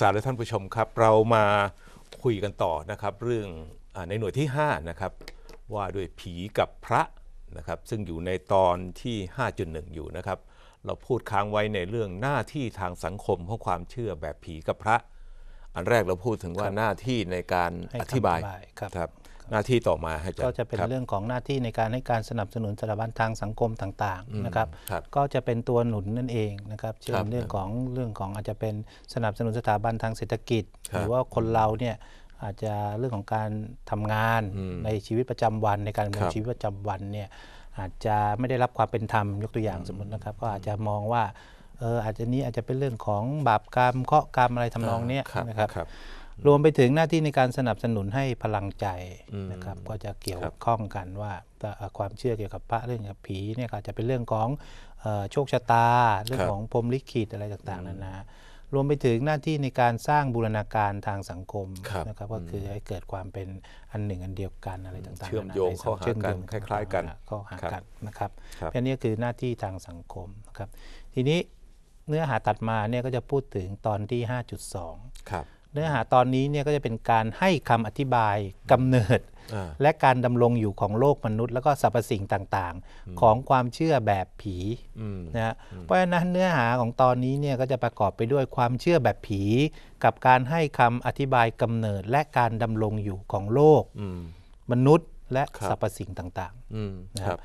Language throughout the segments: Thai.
สาธารท่านผู้ชมครับเรามาคุยกันต่อนะครับ เรื่องอในหน่วยที่5นะครับว่าด้วยผีกับพระนะครับซึ่งอยู่ในตอนที่ 5.1 อยู่นะครับ เราพูดค้างไว้ในเรื่องหน้าที่ทางสังคมของความเชื่อแบบผีกับพระ อันแรกเราพูดถึงว่าหน้าที่ในการอธิบายครับรบหน้าที่ต่อมาก็จะเป็นเรื่องของหน้าที่ในการให้การสนับสนุนสถาบันทางสังคมต่างๆนะครับ ก็จะเป็นตัวหนุนนั่นเองนะครับเช่นเรื่องของเรื่องของอาจจะเป็นสนับสนุนสถาบันทางเศรษฐกิจ หรือว่าคนเราเนี่ยอาจจะเรื่องของการทำงานในชีวิตประจำวัน ในการดำเนินชีวิตประจำวันเนี่ยอาจจะไม่ได้รับความเป็นธรรมยกตัวอย่างสมมตินะครับ ก็อาจจะมองว่าเอออาจจะนี้อาจจะเป็นเรื่องของบาปกรรม เคาะกรรมอะไรทำนองเนี้ยนะครับรวมไปถึงหน้าที่ในการสนับสนุนให้พลังใจนะครับ ก็จะเกี่ยวข้องกันว่าความเชื่อเกี่ยวกับพระเรื่องกับผีเนี่ยจะเป็นเรื่องของโชคชะตาเรื่องของพรมลิขิตอะไรต่างๆนานารวมไปถึงหน้าที่ในการสร้างบูรณาการทางสังคมนะครับก็คือให้เกิดความเป็นอันหนึ่งอันเดียวกันอะไรต่างๆเชื่อมโยงเข้าหากันคล้าย ๆ กันกข้หากันนะครับเพราะนี้คือหน้าที่ทางสังคมนะครับทีนี้เนื้อหาตัดมาเนี่ยก็จะพูดถึงตอนที่ 5.2 ครับเนื้อหาตอนนี้เนี่ยก็จะเป็นการให้คำอธิบายกำเนิด และการดำรงอยู่ของโลกมนุษย์ แล้วก็สรรพสิ่งต่างๆ ของความเชื่อแบบผีนะ เพราะฉะนั้นเนื้อหาของตอนนี้เนี่ยก็จะประกอบไปด้วยความเชื่อแบบผี กับการให้คำอธิบายกำเนิดและการดำรงอยู่ของโลกมนุษย์และสรรพสิ่งต่างๆนะครับ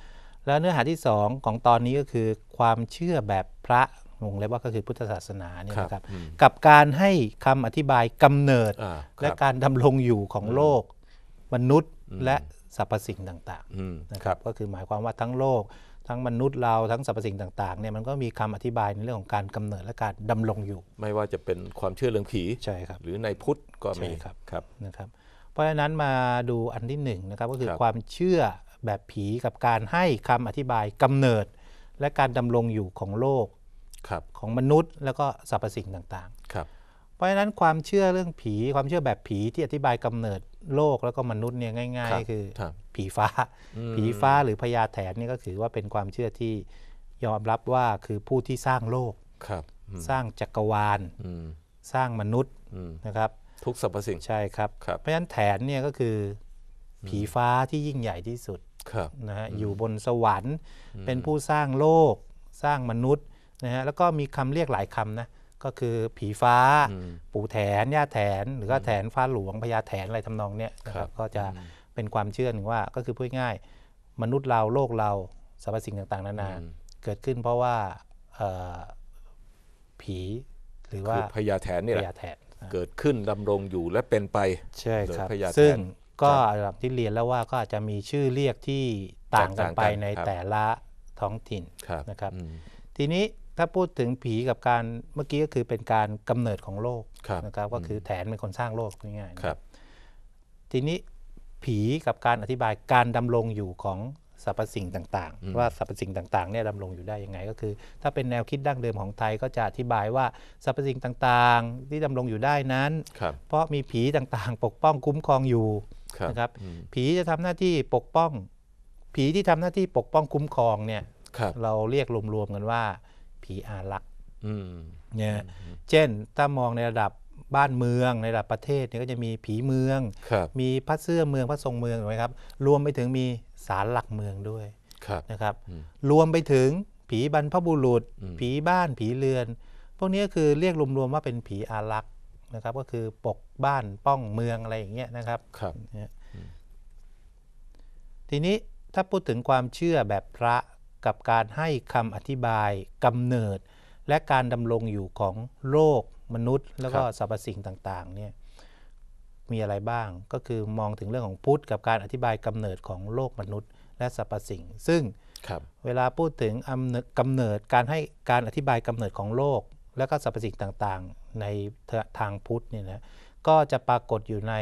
แล้วเนื้อหาที่ 2 ของตอนนี้ก็คือความเชื่อแบบพระวงเล็บว่าก็คือพุทธศาสนาเนี่ยนะครับกับการให้คำอธิบายกำเนิด และการดำรงอยู่ของโลกมนุษย์และสรรพสิ่งต่างๆนะครับก็คือหมายความว่าทั้งโลก ทั้งมนุษย์เราทั้งสรรพสิ่งต่างๆเนี่ยมันก็มีคำอธิบายในเรื่องของการกำเนิดและการดำรงอยู่ ไม่ว่าจะเป็นความเชื่อเรื่องผีใช่ครับหรือในพุทธก็มีครับครับนะครับ เพราะฉะนั้นมาดูอันที่หนึ่งนะครับก็คือความเชื่อแบบผีกับการให้คำอธิบายกำเนิดและการดำรงอยู่ของโลกของมนุษย์แล้วก็สรรพสิ่งต่างๆ ครับ เพราะฉะนั้นความเชื่อเรื่องผีความเชื่อแบบผีที่อธิบายกำเนิดโลกแล้วก็มนุษย์เนี่ยง่ายๆคือผีฟ้า ผีฟ้าหรือพญาแถนนี่ก็ถือว่าเป็นความเชื่อที่ยอมรับว่าคือผู้ที่สร้างโลกครับสร้างจักรวาลสร้างมนุษย์นะครับทุกสรรพสิ่งใช่ครับเพราะฉะนั้นแถนเนี่ยก็คือผีฟ้าที่ยิ่งใหญ่ที่สุดนะฮะอยู่บนสวรรค์ เป็นผู้สร้างโลก สร้างมนุษย์นะฮะแล้วก็มีคำเรียกหลายคำนะก็คือผีฟ้า ปู่แถนย่าแถน หรือก็แถนฟ้าหลวงพญาแถนอะไรทำนองเนี้ยนะครับก็จะเป็นความเชื่อหนึ่งว่าก็คือพูดง่าย มนุษย์เราโลกเราสรรพสิ่งต่างๆนานาเกิดขึ้นเพราะว่าผีหรือว่าพญาแถนนี่แหละเกิดขึ้นดำรงอยู่และเป็นไปใช่ครับ ซึ่งก็หลักที่เรียนแล้วว่าก็อาจจะมีชื่อเรียกที่ต่างกันไปในแต่ละท้องถิ่นนะครับทีนี้ถ้าพูดถึงผีกับการเมื่อกี้ก็คือเป็นการกำเนิดของโลกนะครับก็คือแถนเป็นคนสร้างโลกง่ายๆทีนี้ผีกับการอธิบายการดำรงอยู่ของสรรพสิ่งต่าง ๆ ว่าสรรพสิ่งต่าง ๆเนี่ยดำรงอยู่ได้ยังไง ก็คือ ถ้าเป็นแนวคิดดั้งเดิมของไทยก็จะอธิบายว่า สรรพสิ่งต่างๆ ที่ดำรงอยู่ได้นั้น เพราะมีผีต่างๆ ปกป้องคุ้มครองอยู่นะครับผีจะทำหน้าที่ปกป้อง ผีที่ทำหน้าที่ปกป้องคุ้มครองเนี่ยเราเรียกรวมๆกันว่าผีอารักษ์เนี่ย เช่นถ้ามองในระดับบ้านเมือง ในระดับประเทศเนี่ยก็จะมีผีเมือง มีพระเสื้อเมืองพระทรงเมืองถูกไหมครับ รวมไปถึงมีศาลหลักเมืองด้วยนะครับ รวมไปถึงผีบรรพบุรุษ ผีบ้านผีเรือน พวกนี้ก็คือเรียกรวมๆว่าเป็นผีอารักษ์นะครับ ก็คือปกบ้านป้องเมืองอะไรอย่างเงี้ยนะครับครับทีนี้ถ้าพูดถึงความเชื่อแบบพระกับการให้คำอธิบายกำเนิดและการดำรงอยู่ของโลก มนุษย์ แล้วก็สรรพสิ่งต่างๆเนี่ยมีอะไรบ้าง ก็คือมองถึงเรื่องของพุทธกับการอธิบายกำเนิดของโลกมนุษย์ และสรรพสิ่ง ซึ่งเวลาพูดถึงกำเนิดการให้การอธิบายกำเนิดของโลก และก็สรรพสิ่งต่าง ๆ ในทางพุทธเนี่ยนะก็จะปรากฏอยู่ใน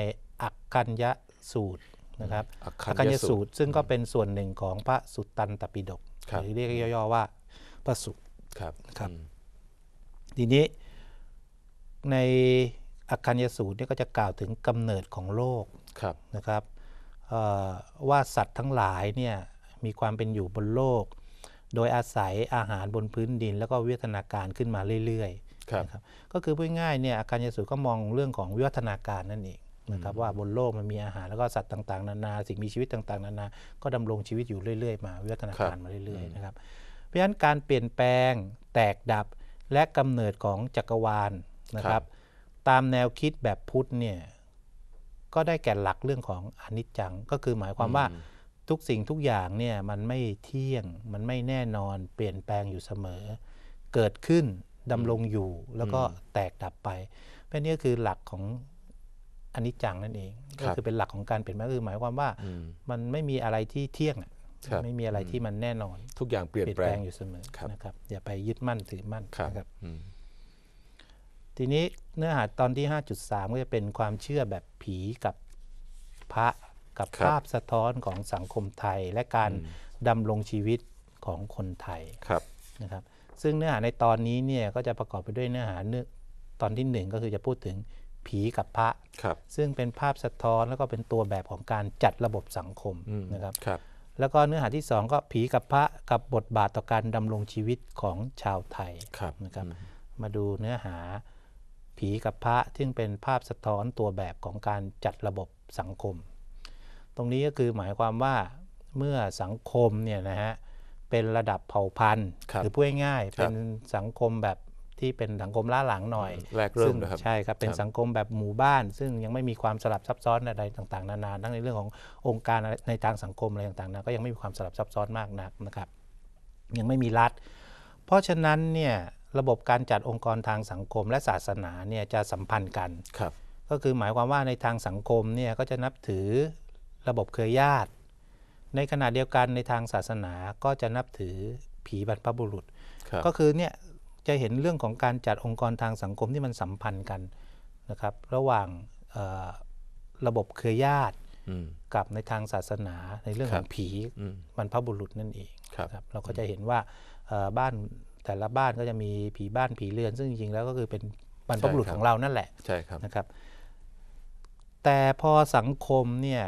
อักคัญยสูตรนะครับอักคัญยสูตรซึ่งก็เป็นส่วนหนึ่งของพระสุตตันตปิฎกหรือเรียกย่อๆว่าพระสุกรับ ครับ ทีนี้ในอาคัญยสูตรนี่ก็จะกล่าวถึงกำเนิดของโลกนะครับว่าสัตว์ทั้งหลายเนี่ยมีความเป็นอยู่บนโลก โดยอาศัยอาหารบนพื้นดิน แล้วก็วิวัฒนาการขึ้นมาเรื่อยๆครับก็คือพูดง่ายเนี่ยอาการยสูตรก็มองเรื่องของวิวัฒนาการนั่นเองนะครับว่าบนโลกมันมีอาหารแล้วก็สัตว์ต่างๆนานา สิ่งมีชีวิตต่างๆนานา ก็ดำรงชีวิตอยู่เรื่อยๆมาวิวัฒนาการมาเรื่อยๆนะครับเพราะฉะนั้นการเปลี่ยนแปลง แตกดับและกำเนิดของจักรวาลนะครับ ตามแนวคิดแบบพุทธเนี่ยก็ได้แก่หลักเรื่องของอนิจจังก็คือหมายความว่าทุกสิ่งทุกอย่างเนี่ยมันไม่เที่ยงมันไม่แน่นอนเปลี่ยนแปลงอยู่เสมอ เกิดขึ้นดำรงอยู่แล้วก็แตกดับไปเพราะนี่คือหลักของอนิจจังนั่นเองก็คือเป็นหลักของการเปลี่ยนแปลงคือหมายความว่ามันไม่มีอะไรที่เที่ยงไม่มีอะไรที่มันแน่นอน ทุกอย่างเปลี่ยนแปลงอยู่เสมอนะครับ อย่าไปยึดมั่นถือมั่นนะครับทีนี้เนื้อหาตอนที่ 5.3 ก็จะเป็นความเชื่อแบบผีกับพระกับภาพสะท้อนของสังคมไทย และการดำรงชีวิตของคนไทยนะครับ ซึ่งเนื้อหาในตอนนี้เนี่ยก็จะประกอบไปด้วยเนื้อหาเนื้อตอนที่1ก็คือจะพูดถึงผี กับพระ ซึ่งเป็นภาพสะท้อนแล้วก็เป็นตัวแบบของการจัดระบบสังคมนะครับรบแล้วก็เนื้อหาที่ 2 ก็ผีกับพระกับบทบาทต่อการดำรงชีวิตของชาวไทยนะครับมาดูเนื้อหาผีกับพระซึ่งเป็นภาพสะท้อนตัวแบบของการจัดระบบสังคม ตรงนี้ก็คือหมายความว่าเมื่อสังคมเนี่ยนะฮะเป็นระดับเผ่าพันธุ์ หรือพูดง่ายๆเป็นสังคมแบบที่เป็นสังคมล่าหลังหน่อยแรกเริ่มนะครับใช่ครับ เป็นสังคมแบบหมู่บ้าน ซึ่งยังไม่มีความสลับซับซ้อนอะไรต่างๆ นานาทั้งในเรื่องขององค์การในทางสังคมอะไรต่างๆนะก็ยังไม่มีความสลับซับซ้อนมากนักนะครับ ยังไม่มีรัฐเพราะฉะนั้นเนี่ยระบบการจัดองค์กรทางสังคมและศาสนาเนี่ยจะสัมพันธ์กันครับก็คือหมายความว่าในทางสังคมเนี่ยก็จะนับถือระบบเครือญาติ ในขณะเดียวกันในทางศาสนาก็จะนับถือผีบรรพบุรุษก็คือเนี่ยจะเห็นเรื่องของการจัดองค์กรทางสังคมที่มันสัมพันธ์กันนะครับ ระหว่างระบบเครือญาติกับในทางศาสนาในเรื่องของผีมันพระบุรุษนั่นเองครับเราก็จะเห็นว่าบ้านแต่ละบ้านก็จะมีผีบ้านผีเรือน ซึ่งจริงๆแล้วก็คือเป็นบรรพบุรุษของเรานั่นแหละใช่ครับนะครับ แต่พอสังคมเนี่ย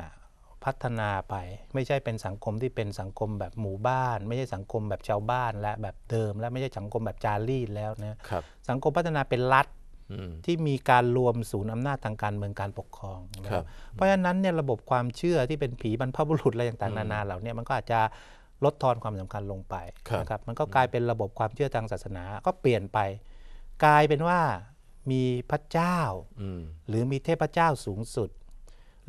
พัฒนาไปไม่ใช่เป็นสังคมที่เป็นสังคมแบบหมู่บ้าน ไม่ใช่สังคมแบบชาวบ้านและแบบเดิม และไม่ใช่สังคมแบบจารีตแล้วนะครับสังคมพัฒนาเป็นรัฐที่มีการรวมศูนย์อำนาจทางการเมืองการปกครองเพราะฉะนั้นเนี่ยระบบความเชื่อที่เป็นผีบรรพบุรุษอะไรต่างๆนานา เหล่านี้มันก็อาจจะลดทอนความสำคัญลงไปนะครับมันก็กลายเป็นระบบความเชื่อทางศาสนา ก็เปลี่ยนไป กลายเป็นว่ามีพระเจ้าหรือมีเทพเจ้าสูงสุด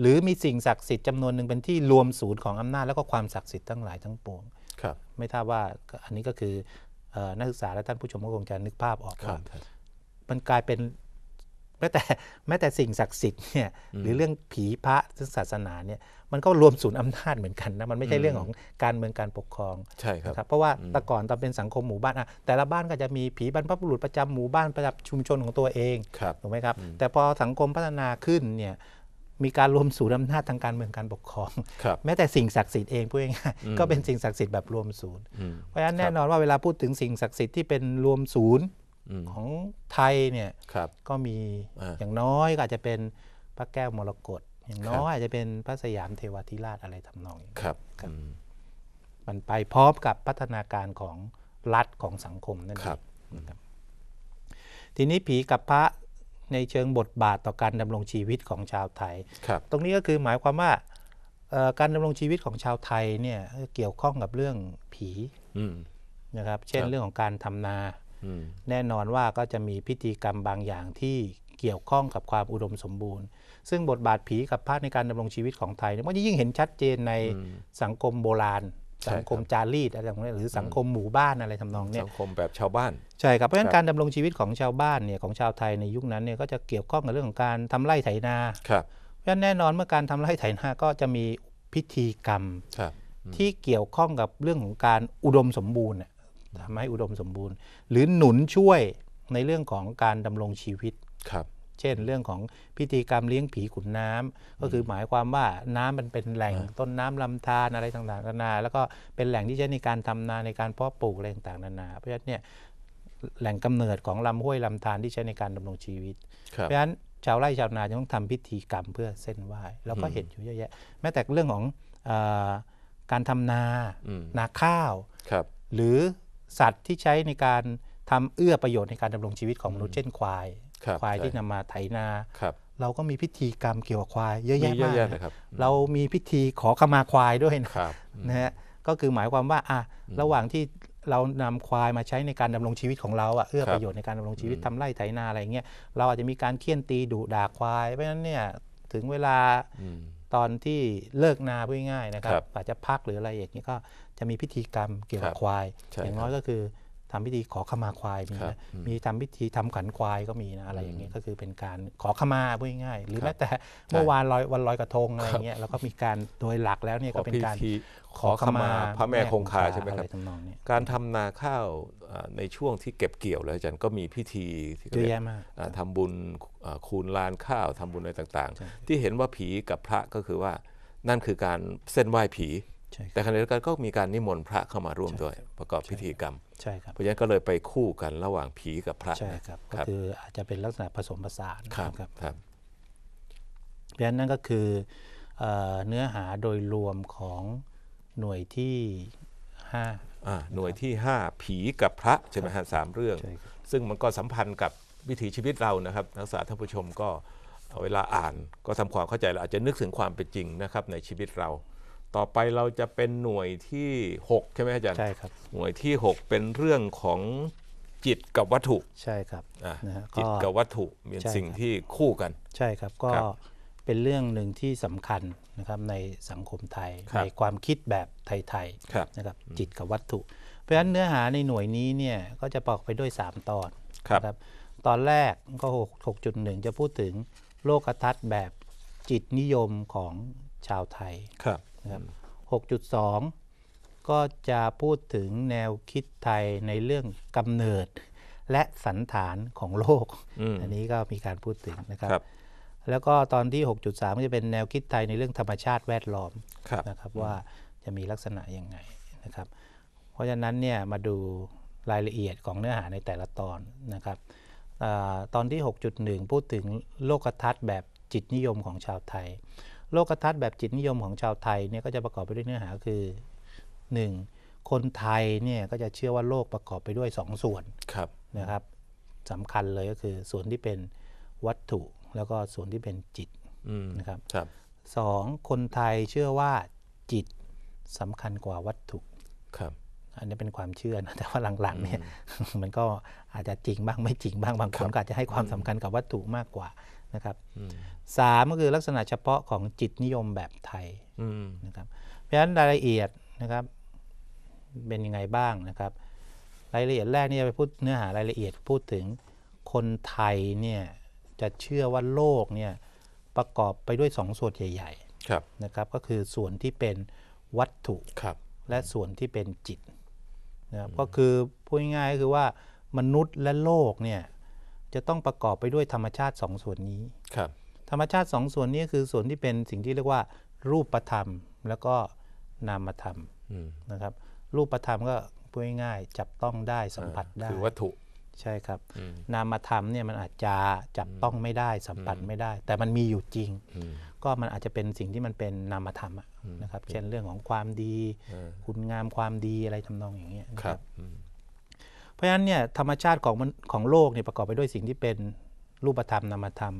หรือมีสิ่งศักดิ์สิทธิ์จำนวนหนึ่งเป็นที่รวมศูนย์ของอำนาจแล้วก็ความศักดิ์สิทธิ์ทั้งหลายทั้งปวง ครับ ไม่ทราบว่าอันนี้ก็คือนักศึกษาและท่านผู้ชมก็คงจะนึกภาพออกรับมันกลายเป็นแม้แต่แม้แต่สิ่งศักดิ์สิทธิ์เนี่ยหรือเรื่องผีพระซึ่งศาสนาเนี่ยมันก็รวมศูนย์อำนาจเหมือนกันนะมันไม่ใช่เรื่องของการเมืองการปกครอง ใช่ครับ เพราะว่าแต่ก่อนตอนเป็นสังคมหมู่บ้านอ่ะแต่ละบ้านก็จะมีผีบรรพบุรุษประจำหมู่บ้านประจำชุมชนของตัวเองถูกไหมครับแต่พอสังคมพัฒนาขึ้นเนี่ยมีการรวมศูนย์อำนาจทางการเมืองการปกครอง แม้แต่สิ่งศักดิ์สิทธิ์เองพูดง่ายก็เป็นสิ่งศักดิ์สิทธิ์แบบรวมศูนย์ เพราะฉะนั้นแน่นอนว่าเวลาพูดถึงสิ่งศักดิ์สิทธิ์ที่เป็นรวมศูนย์ของไทยเนี่ยก็มี อย่างน้อยก็อาจจะเป็น พระแก้วมรกต อย่างน้อยอาจจะเป็นพระสยามเทวทิราชอะไรทำนองนี้ครับ มันไปพร้อมกับพัฒนาการของรัฐของสังคมนั่นเองทีนี้ผีกับพระในเชิงบทบาทต่อการดำรงชีวิตของชาวไทยครับตรงนี้ก็คือหมายความว่าการดำรงชีวิตของชาวไทยเนี่ยเกี่ยวข้องกับเรื่องผีนะครับ เช่นเรื่องของการทำนา แน่นอนว่าก็จะมีพิธีกรรมบางอย่างที่เกี่ยวข้องกับความอุดมสมบูรณ์ ซึ่งบทบาทผีกับพระในการดำรงชีวิตของไทยเนี่ยมันจะยิ่งเห็นชัดเจนในสังคมโบราณสังคมจารีตอะไรพวกนี้หรือสังคมหมู่บ้านอะไรทำนองเนี้ยสังคมแบบชาวบ้าน ใช่ครับเพราะฉะนั้นการดำรงชีวิตของชาวบ้านเนี่ยของชาวไทยในยุคนั้นเนี่ยก็จะเกี่ยวข้องกับเรื่องของการทำไร่ไถนาครับเพราะฉะนั้นแน่นอนเมื่อการทำไร่ไถนาก็จะมีพิธีกรรม ที่เกี่ยวข้องกับเรื่องของการอุดมสมบูรณ์ทำให้อุดมสมบูรณ์ หรือหนุนช่วยในเรื่องของการดำรงชีวิตครับเช่นเรื่องของพิธีกรรมเลี้ยงผีขุนน้ำ ก็คือหมายความว่าน้ำมันเป็นแหล่งต้นน้ำลำธารอะไรต่างๆนานา แล้วก็เป็นแหล่งที่ใช้ในการทำนาในการเพาะปลูกอะไรต่างๆนานาเพราะฉะนั้นเนี่ยแหล่งกำเนิดของลำห้วยลำธารที่ใช้ในการดำรงชีวิต เพราะฉะนั้นชาวไร่ชาวนาจะต้องทำพิธีกรรมเพื่อเส้นไหว้แล้วก็เห็นอยู่เยอะแยะแม้แต่เรื่องของการทำนานาข้าว หรือสัตว์ที่ใช้ในการทำเอื้อประโยชน์ในการดำรงชีวิตของมนุษย์เช่นควายควายที่นำมาไถนาเราก็มีพิธีกรรมเกี่ยวกับควายเยอะแยะมากเรามีพิธีขอขมาควายด้วยนะฮะก็คือหมายความว่าอะระหว่างที่เรานำควายมาใช้ในการดำรงชีวิตของเราอะเอื้อประโยชน์ในการดำรงชีวิตทำไร่ไถนาอะไรเงี้ยเราอาจจะมีการเคี่ยนตีดุด่าควาย เพราะฉะนั้นเนี่ยถึงเวลาตอนที่เลิกนาพูดง่ายนะครับ อาจจะพักหรืออะไรอย่างนี้ก็จะมีพิธีกรรมเกี่ยวกับควายอย่างน้อยก็คือทำพิธีขอขมาควาย มีนะ มีทำพิธีทำขันควายก็มีนะอะไรอย่างเงี้ยก็คือเป็นการขอขมาพูดง่ายๆหรือแม้แต่เมื่อวานลอยวันลอยกระทงอะไรเงี้ยแล้วก็มีการโดยหลักแล้วเนี่ยก็เป็นการขอขมา พระแม่คงคาใช่ไหมครับการทำนาข้าวในช่วงที่เก็บเกี่ยวแล้วอาจารย์ก็มีพิธีเยอะแยะมากทำบุญคูณลานข้าวทำบุญอะไรต่างๆ ที่เห็นว่าผีกับพระก็คือว่านั่นคือการเส้นไหว้ผี่แต่ขณะเดียวกันก็มีการนิมนต์พระเข้ามาร่วมด้วย ประกอบพิธีกรรมใช่ครับเพราะฉะนั้นก็เลยไปคู่กันระหว่างผีกับพระใช่ครับก็คืออาจจะเป็นลักษณะผสมผสานครับครับเพราะฉะนั้นนั่นก็คือเนื้อหาโดยรวมของหน่วยที่ห้าหน่วยที่ 5 ผีกับพระ ใช่ไหมฮะสามเรื่อง ซึ่งมันก็สัมพันธ์กับวิถีชีวิตเรานะครับนักศึกษาท่านผู้ชมก็เวลาอ่านก็ทำความเข้าใจเราอาจจะนึกถึงความเป็นจริงนะครับในชีวิตเราต่อไปเราจะเป็นหน่วยที่6ใช่ไหมอาจารย์ ใช่ครับ หน่วยที่ 6 เป็นเรื่องของจิตกับวัตถุ ใช่ครับ จิตกับวัตถุเป็นสิ่งที่คู่กัน ใช่ครับก็เป็นเรื่องหนึ่งที่สำคัญนะครับในสังคมไทย ในความคิดแบบไทยๆนะครับ จิตกับวัตถุ เพราะฉะนั้นเนื้อหาในหน่วยนี้เนี่ยก็จะประกอบไปด้วย 3 ตอนครับ ตอนแรกก็6 6.1 จะพูดถึงโลกทัศน์แบบจิตนิยมของชาวไทย ครับนะครับ6.2 ก็จะพูดถึงแนวคิดไทยในเรื่องกำเนิดและสันฐานของโลก อันนี้ก็มีการพูดถึงนะครับรบแล้วก็ตอนที่ 6.3 ก็จะเป็นแนวคิดไทยในเรื่องธรรมชาติแวดล้อมนะครับว่าจะมีลักษณะยังไงนะครับ เพราะฉะนั้นเนี่ยมาดูรายละเอียดของเนื้อหาในแต่ละตอนนะครับอตอนที่ 6.1 พูดถึงโลกทัศน์แบบจิตนิยมของชาวไทยโลกทัศน์แบบจิตนิยมของชาวไทยเนี่ยก็จะประกอบไปด้วยเนื้อหาคือ 1. คนไทยเนี่ยก็จะเชื่อว่าโลกประกอบไปด้วย 2สส่วนนะครับสำคัญเลยก็คือส่วนที่เป็นวัตถุแล้วก็ส่วนที่เป็นจิตนะครับรบสองคนไทยเชื่อว่าจิตสำคัญกว่าวัตถุครับ อันนี้เป็นความเชื่อนะแต่ว่าหลังๆเนี่ยมันก็อาจจะจริงบ้างไม่จริงบ้างบางคนก็อาจจะให้ความสำคัญกับวัตถุมากกว่านะครับสามก็คือลักษณะเฉพาะของจิตนิยมแบบไทยนะครับเพราะฉะนั้นรายละเอียดนะครับเป็นยังไงบ้างนะครับ รายละเอียดแรกนี่จะไปพูดเนื้อหารายละเอียดพูดถึงคนไทยเนี่ยจะเชื่อว่าโลกเนี่ยประกอบไปด้วยสองส่วนใหญ่ๆนะครับ ก็คือส่วนที่เป็นวัตถุและส่วนที่เป็นจิตนะครับก็คือพูดง่ายๆก็คือว่ามนุษย์และโลกเนี่ยจะต้องประกอบไปด้วยธรรมชาติสองส่วนนี้ ครับ ธรรมชาติสองส่วนนี้คือส่วนที่เป็นสิ่งที่เรียกว่า รูปธรรมแล้วก็นามธรรมนะครับ รูปธรรมก็พูดง่ายๆจับต้องได้สัมผัสได้ คือวัตถุ ใช่ครับ นามธรรมเนี่ยมันอาจจะจับต้องไม่ได้สัมผัสไม่ได้ แต่มันมีอยู่จริง ก็มันอาจจะเป็นสิ่งที่มันเป็นนามธรรมนะครับ เช่นเรื่องของความดี คุณงามความดีอะไรทำนองอย่างเงี้ย ครับพราะฉะนั้นเนี่ยธรรมชาติของของโลกเนี่ยประกอบไปด้วยสิ่งที่เป็นรูปธรรม นามธรรม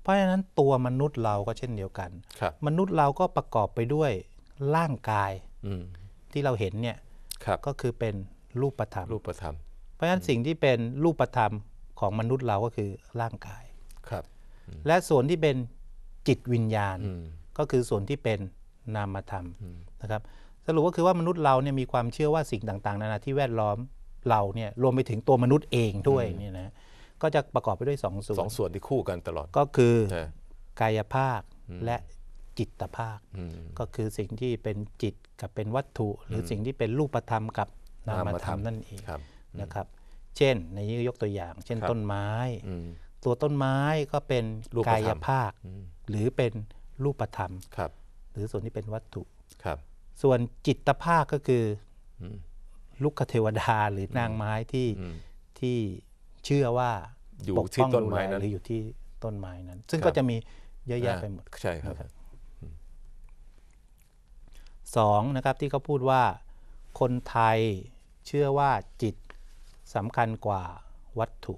เพราะฉะนั้นตัวมนุษย์เราก็เช่นเดียวกัน มนุษย์เราก็ประกอบไปด้วยร่างกายที่เราเห็นเนี่ยก็คือเป็นรูปธรรม รูปธรรม เพราะฉะนั้นสิ่งที่เป็นรูปธรรมของมนุษย์เราก็คือร่างกาย ครับ และส่วนที่เป็นจิตวิญญาณก็คือส่วนที่เป็นนามธรรมนะครับ สรุปก็คือว่ามนุษย์เราเนี่ยมีความเชื่อว่าสิ่งต่างๆนานาที่แวดล้อมเราเนี่ยรวมไปถึงตัวมนุษย์เองด้วยนี่นะก็จะประกอบไปด้วยสองส่วนสองส่วนที่คู่กันตลอดก็คือกายภาพและจิตภาพก็คือสิ่งที่เป็นจิตกับเป็นวัตถุ หรือสิ่งที่เป็นรูปธรรมกับนามธรรมนั่นเองนะครับ เช่นในนี้ยกตัวอย่าง เช่นต้นไม้ ตัวต้นไม้ก็เป็นกายภาพหรือเป็นรูปธรรมหรือส่วนที่เป็นวัตถุส่วนจิตภาพก็คือลูกเทวดาหรือนางไม้ที่ที่เชื่อว่าอยู่ที่ต้นไม้นั้นหรืออยู่ที่ต้นไม้นั้น ซึ่งก็จะมีเยอะแยะไปหมดใช่ครับสองนะครับ ที่เขาพูดว่าคนไทยเชื่อว่าจิตสำคัญกว่าวัตถุ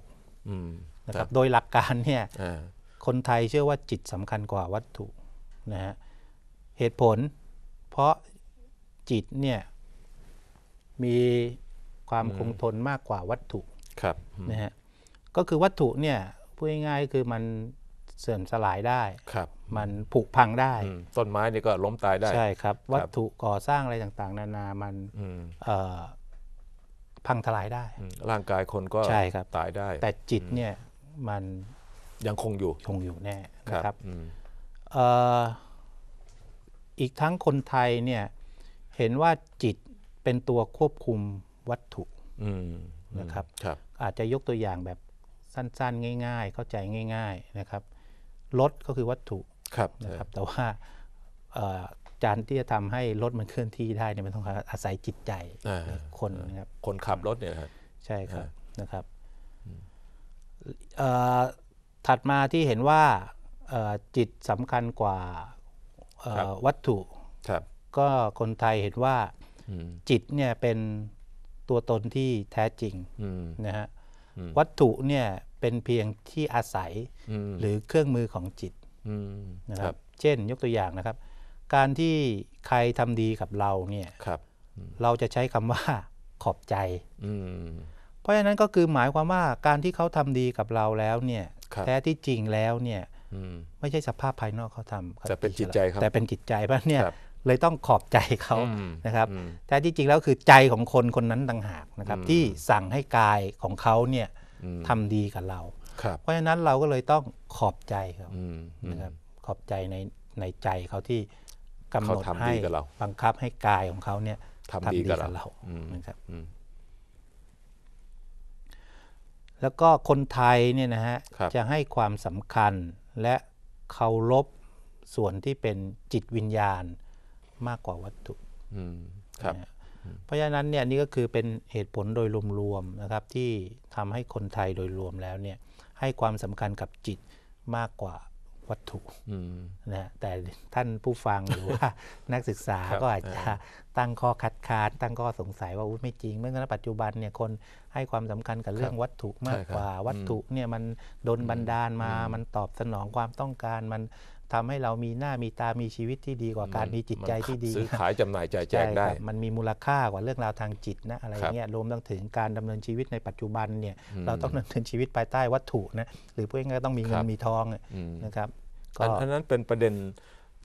นะครับ โดยหลักการเนี่ยคนไทยเชื่อว่าจิตสำคัญกว่าวัตถุนะฮะเหตุผล เพราะจิตเนี่ยมีความคงทนมากกว่าวัตถุครับนะฮะก็คือวัตถุเนี่ยพูดง่ายๆคือมันเสื่อมสลายได้ครับ มันผุพังได้ ต้นไม้นี่ก็ล้มตายได้ใช่ครับ วัตถุก่อสร้างอะไรต่าง ๆ นานามันพังทลายได้ร่างกายคนก็ใช่ครับตายได้ แต่จิตเนี่ยมันยังคงอยู่คงอยู่แน่นะครับอีกทั้งคนไทยเนี่ยเห็นว่าจิตเป็นตัวควบคุมวัตถุนะครับรบอาจจะยกตัวอย่างแบบสั้นๆง่ายๆ เข้าใจง่าย ๆนะครับรถก็คือวัตถุนะครับแต่ว่าจานที่จะทำให้รถมันเคลื่อนที่ได้เนี่ยมันต้องอาศัยจิตใจคนนะครับคนขับรถเนี่ยใช่ครับนะครับ ถัดมาที่เห็นว่าจิตสำคัญกว่าวัตถุ ก็คนไทยเห็นว่าจิตเนี่ยเป็นตัวตนที่แท้จริงนะฮะวัตถุเนี่ยเป็นเพียงที่อาศัยหรือเครื่องมือของจิตนะครับเช่นยกตัวอย่างนะครับ การที่ใครทำดีกับเราเนี่ยเราจะใช้คำว่าขอบใจเพราะฉะนั้นก็คือหมายความว่าการที่เขาทำดีกับเราแล้วเนี่ย แท้ที่จริงแล้วเนี่ยไม่ใช่สภาพภายนอกเขาทำแต่เป็นจิตใจครับแต่เป็นจิตใจเพราะเนี่ยเลยต้องขอบใจเขานะครับ แต่ที่จริงแล้วคือใจของคนคนนั้นต่างหากนะครับ ที่สั่งให้กายของเขาเนี่ยทำดีกับเรา เพราะฉะนั้นเราก็เลยต้องขอบใจเขานะครับขอบใจในในใจเขาที่กำหนดให้บังคับให้กายของเขาเนี่ยทำดีกับเรานะครับแล้วก็คนไทยเนี่ยนะฮะ จะให้ความสำคัญและเคารพส่วนที่เป็นจิตวิญญาณมากกว่าวัตถุครับเพราะฉะนั้นเนี่ยนี่ก็คือเป็นเหตุผลโดยรวมๆนะครับที่ทำให้คนไทยโดยรวมแล้วเนี่ยให้ความสำคัญกับจิตมากกว่าวัตถุนะแต่ท่านผู้ฟังหรือว่านักศึกษาก็อาจจะตั้งข้อคัดค้านตั้งข้อสงสัยว่าอุ้ไม่จริง เมื่อนันปัจจุบันเนี่ยคนให้ความสำคัญกับเรื่องวัตถุมากกว่าวัตถุเนี่ยมันโดนบันดาลมา มันตอบสนองความต้องการมันทำให้เรามีหน้ามีตา มีชีวิตที่ดีกว่าการมีจิตใจที่ดีซื้อขายจำหน่ายจแจกได้ มันมีมูลค่ากว่าเรื่องราวทางจิตนะอะไรเงี้ยรวมทั้งถึงการดำเนินชีวิตในปัจจุบันเนี่ย เราต้องดำเนินชีวิตภายใต้วัตถุนะ หรือพูดง่ายๆต้องมีเงินมีทองนะครับอันนั้นเป็นประเด็น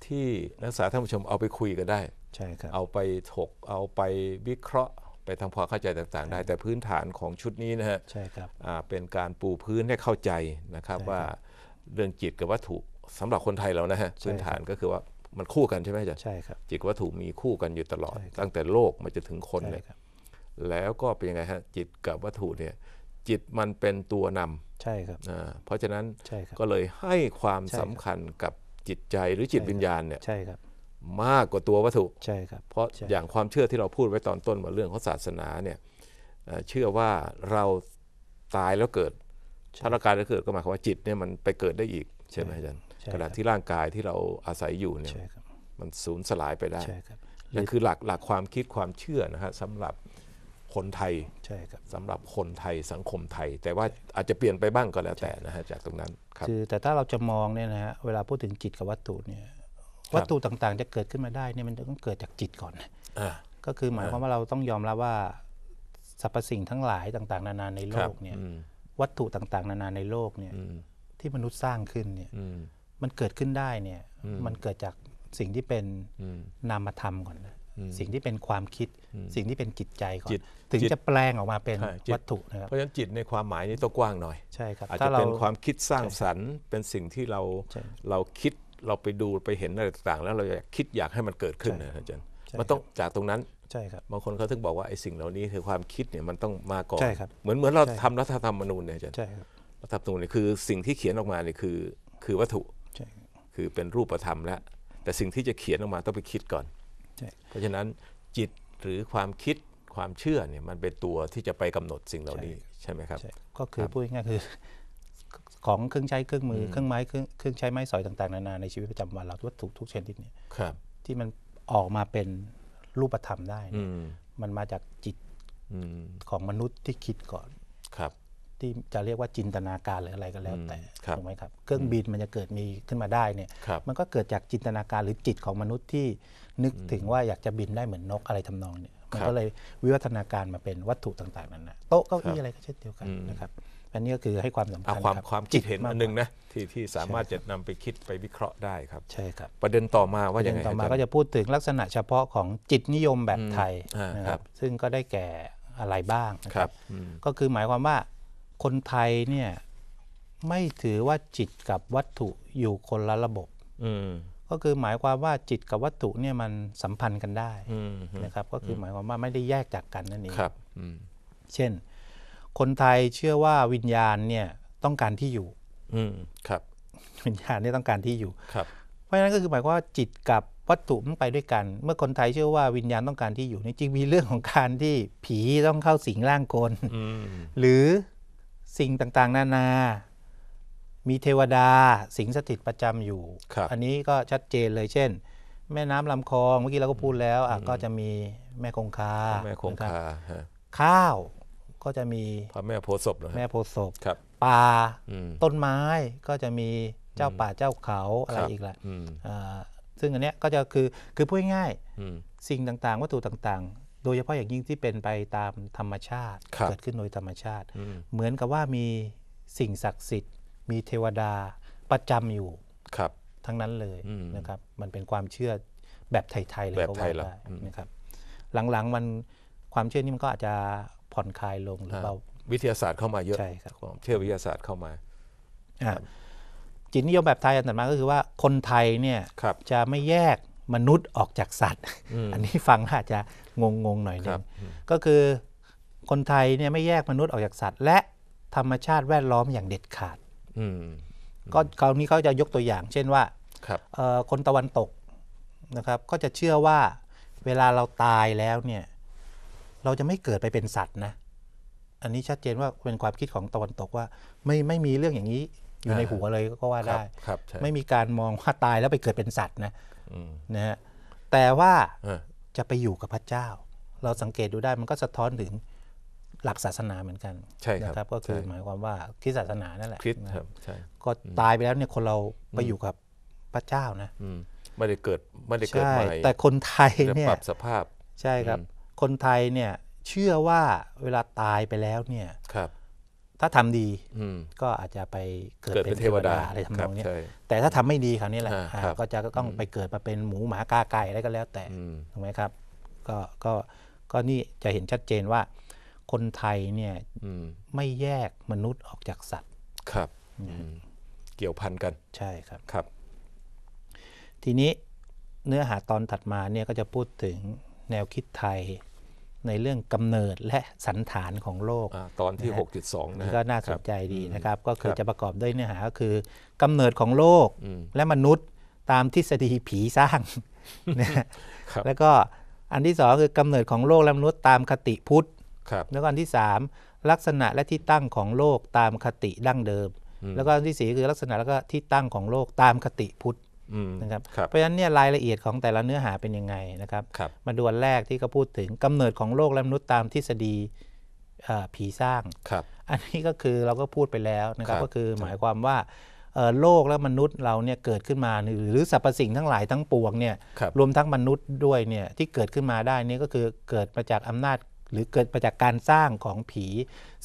ที่นักศึกษาท่านผู้ชมเอาไปคุยกันได้ เอาไปถก เอาไปวิเคราะห์ ไปทำความเข้าใจต่างๆ ได้ แต่พื้นฐานของชุดนี้นะฮะครับเป็นการปูพื้นให้เข้าใจนะครับว่าเรื่องจิตกับวัตถุสำหรับคนไทยแล้วนะฮะพื้นฐานก็คือว่ามันคู่กันใช่ไหมจ๊ะใช่ครับจิตวัตถุมีคู่กันอยู่ตลอด ตั้งแต่โลกมาจะถึงคนเลยแล้วก็เป็นยังไงฮะจิตกับวัตถุเนี่ยจิตมันเป็นตัวนำใช่ครับเพราะฉะนั้นก็เลยให้ความสำคัญกับจิตใจหรือจิตวิญญาณเนี่ยใช่ครับมากกว่าตัววัตถุใช่ครับเพราะอย่างความเชื่อที่เราพูดไว้ตอนต้นว่าเรื่องของศาสนาเนี่ยเชื่อว่าเราตายแล้วเกิดถ้าร่างกายแล้วเกิดก็หมายความว่าจิตเนี่ยมันไปเกิดได้อีกใช่ไหมอาจารย์ขณะที่ร่างกายที่เราอาศัยอยู่เนี่ยมันสูญสลายไปได้นั่นคือหลักหลักความคิดความเชื่อนะฮะสำหรับคนไทยใช่ครับสำหรับคนไทยสังคมไทย แต่ว่าอาจจะเปลี่ยนไปบ้างก็แล้วแต่นะฮะจากตรงนั้นครับคือ แต่ถ้าเราจะมองเนี่ยนะฮะเวลาพูดถึงจิตกับวัตถุเนี่ย วัตถุต่างๆจะเกิดขึ้นมาได้เนี่ยมันต้องเกิดจากจิตก่อนก็คือหมายความว่าเราต้องยอมรับว่าสรรพสิ่งทั้งหลายต่างๆ นานาในโลกเนี่ยวัตถุต่างๆ นานาในโลกเนี่ยที่มนุษย์สร้างขึ้นเนี่ยมันเกิดขึ้นได้เนี่ย มันเกิดจากสิ่งที่เป็นนามธรรมก่อนสิ่งที่เป็นความคิด สิ่งที่เป็นจิตใจก่อนถึงจะแปลงออกมาเป็นวัตถุนะครับ เพราะฉะนั้นจิตในความหมายนี้ต้องกว้างหน่อย ใช่ครับ อาจจะเป็นความคิดสร้างสรรค์ เป็นสิ่งที่เรา เราคิด เราไปดูไปเห็น อะไรต่างๆ แล้วเราอยากคิดอยากให้มันเกิดขึ้นนะอาจารย์ มันต้องจากตรงนั้น ใช่ครับ บางคนเขาถึงบอกว่าไอ้สิ่งเหล่านี้คือความคิดเนี่ยมันต้องมาก่อนใช่ครับเหมือนเหมือนเราทำรัฐธรรมนูญเนี่ยอาจารย์ใช่ครับรัฐธรรมนูญเนี่ยคือสิ่งที่เขียนออกมาเนี่ยคือคือวัตถุคือเป็นรูปธรรมแล้ว แต่สิ่งที่จะเขียนออกมาต้องไปคิดก่อนเพราะฉะนั้นจิตหรือความคิดความเชื่อเนี่ยมันเป็นตัวที่จะไปกำหนดสิ่งเหล่านี้ใช่ไหมครับ ก็คือพูดง่ายคือของเครื่องใช้เครื่องมือเครื่องไม้เครื่องเครื่องใช้ไม้สอยต่างๆ นานาในชีวิตประจำวันเราวัตถุทุกชนิดเนี่ยที่มันออกมาเป็นรูปธรรมได้มันมาจากจิตของมนุษย์ที่คิดก่อนครับที่จะเรียกว่าจินตนาการหรืออะไรก็แล้วแต่ถูกไหมครับเครื่องบินมันจะเกิดมีขึ้นมาได้เนี่ยมันก็เกิดจากจินตนาการหรือจิตของมนุษย์ที่ นึกถึงว่าอยากจะบินได้เหมือนนกอะไรทำนองเนี่ยมันก็เลยวิวัฒนาการมาเป็นวัตถุต่างๆนั้นนะโต๊ะเก้าอี้อะไรก็เช่นเดียวกันนะครับอันนี้ก็คือให้ความสำคัญความความจิตเห็นอันนึงนะที่ที่สามารถจะนำไปคิดไปวิเคราะห์ได้ครับ ใช่ครับ ประเด็นต่อมาว่าอย่างไรต่อมาก็จะพูดถึงลักษณะเฉพาะของจิตนิยมแบบไทยนะครับซึ่งก็ได้แก่อะไรบ้างนะครับก็คือหมายความว่าคนไทยเนี่ยไม่ถือว่าจิตกับวัตถุอยู่คนละระบบก็คือหมายความว่าจิตกับวัตถุเนี่ยมันสัมพันธ์กันได้นะครับ ก็คือหมายความว่าไม่ได้แยกจากกันนั่นเองเช่น คนไทยเชื่อว่าวิญญาณเนี่ยต้องการที่อยู่ครับ วิญญาณเนี่ยต้องการที่อยู่ ครับ เพราะฉะนั้นก็คือหมายความว่าจิตกับวัตถุมันไปด้วยกัน เมื่อคนไทยเชื่อว่าวิญญาณต้องการที่อยู่นี่จริงมีเรื่องของการที่ผีต้องเข้าสิงร่างคนหรือสิ่งต่างๆนานา มีเทวดาสิงสถิตประจำอยู่ อันนี้ก็ชัดเจนเลย เช่น แม่น้ำลำคลอง เมื่อกี้เราก็พูดแล้ว อ่ะ ก็จะมีแม่คงคา แม่คงคา ข้าว ก็จะมี พระแม่โพศพนะแม่โพศพครับป่าต้นไม้ก็จะมีเจ้าป่าเจ้าเขาอะไรอีกละอ่า ซึ่งอันเนี้ยก็จะคือ คือพูดง่ายๆสิ่งต่างๆ วัตถุต่าง ๆโดยเฉพาะอย่างยิ่งที่เป็นไปตามธรรมชาติเกิดขึ้นโดยธรรมชาติเหมือนกับว่ามีสิ่งศักดิ์สิทธิ์ มีเทวดา ประจำอยู่ครับ ทั้งนั้นเลยนะครับ มันเป็นความเชื่อแบบไทย ๆ เลยกบไทยไล้นะครับหลังๆมันความเชื่อนี่มันก็อาจจะผ่อนคลายลงหรือเ่าวิทยาศาสตร์เข้ามาเยอะใช่ครับเชื่อวิทยาศาสตร์เข้ามาจิตนิยมแบบไทยอันต่อมาก็คือว่าคนไทยเนี่ยจะไม่แยกมนุษย์ออกจากสัตว์ อันนี้ฟังอาจจะงงงหน่อยนึงก็คือคนไทยเนี่ยไม่แยกมนุษย์ออกจากสัตว์และธรรมชาติแวดล้อมอย่างเด็ดขาดก็คราวนี้เขาจะยกตัวอย่าง เช่นว่าคคนตะวันตกนะครับ ก็จะเชื่อว่าเวลาเราตายแล้วเนี่ย เราจะไม่เกิดไปเป็นสัตว์นะ อันนี้ชัดเจนว่าเป็นความคิดของตะวันตกว่า ไม่ไม่มีเรื่องอย่างนี้ อยู่ในหัวเลยก็ว่าได้ไม่มีการมองว่าตายแล้วไปเกิดเป็นสัตว์นะนะฮะแต่ว่าจะไปอยู่กับพระเจ้า เราสังเกตดูได้มันก็สะท้อนถึงหลักศาสนาเหมือนกันใช่นะครับ ก็คือหมายความว่าคริสศาสนานั่นแหละคริสครับ ใช่ก็ตายไปแล้วเนี่ยคนเราไปอยู่กับพระเจ้านะไม่ได้เกิดไม่ได้เกิดใหม่แต่คนไทยเนี่ยปรับสภาพ ใช่ครับ คนไทยเนี่ยเชื่อว่าเวลาตายไปแล้วเนี่ยครับถ้าทำดีก็อาจจะไปเกิดเป็นเทวดาอะไรทำนองนี้แต่ถ้าทำไม่ดีคราวนี้แหละก็จะต้องไปเกิดมาเป็นหมูหมากาไก่อะไรก็แล้วแต่ถูกไหมครับ ก็ก็ก็นี่จะเห็นชัดเจนว่าคนไทยเนี่ยไม่แยกมนุษย์ออกจากสัตว์ ครับเกี่ยวพันกันใช่ครับครับ ทีนี้เนื้อหาตอนถัดมาเนี่ยก็จะพูดถึงแนวคิดไทยในเรื่องกำเนิดและสันฐานของโลกตอนที่ 6.2 นะก็น่าสนใจดีนะครับ ก็คือจะประกอบด้วยเนื้อหาก็คือกำเนิดของโลกและมนุษย์ตามทฤษฎีผีสร้างแล้วก็อันที่สองคือกำเนิดของโลกและมนุษย์ตามคติพุทธแล้วก็อันที่สามลักษณะและที่ตั้งของโลกตามคติดั้งเดิม แล้วก็อันที่สี่คือลักษณะแล้วก็ที่ตั้งของโลกตามคติพุทธนะครับเพราะฉะนั้นเนี่ยรายละเอียดของแต่ละเนื้อหาเป็นยังไงนะครับรบมาดวนแรกที่เขาพูดถึงกำเนิดของโลกและมนุษย์ตามทฤษฎีผีสร้างอันนี้ก็คือเราก็พูดไปแล้วนะครับก็คือหมายความว่าโลกและมนุษย์เราเนี่ยเกิดขึ้นมาหรือสรรพสิ่งทั้งหลายทั้งปวงเนี่ยรวมทั้งมนุษย์ด้วยเนี่ยที่เกิดขึ้นมาได้นี่ก็คือเกิดมาจากอำนาจหรือเกิดมาจากการสร้างของผี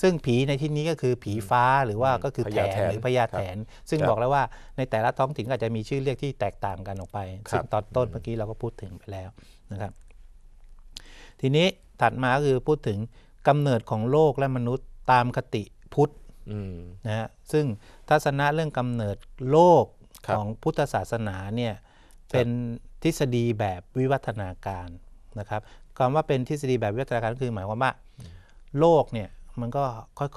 ซึ่งผีในที่นี้ก็คือผีฟ้าหรือว่าก็คือแถนหรือพญาแถน ซึ่งบอกแล้วว่าในแต่ละท้องถิ่นก็จะมีชื่อเรียกที่แตกต่างกันออกไปซึ่งตอนต้นเมื่อกี้เราก็พูดถึงไปแล้วนะครับ ทีนี้ถัดมาคือพูดถึงกำเนิดของโลกและมนุษย์ตามคติพุทธนะฮะ ซึ่งทัศนะเรื่องกำเนิดโลกของพุทธศาสนาเนี่ยเป็นทฤษฎีแบบวิวัฒนาการนะครับคำาว่าเป็นทฤษฎีแบบวิวัฒนาการก็คือหมายความว่า โลกเนี่ยมันก็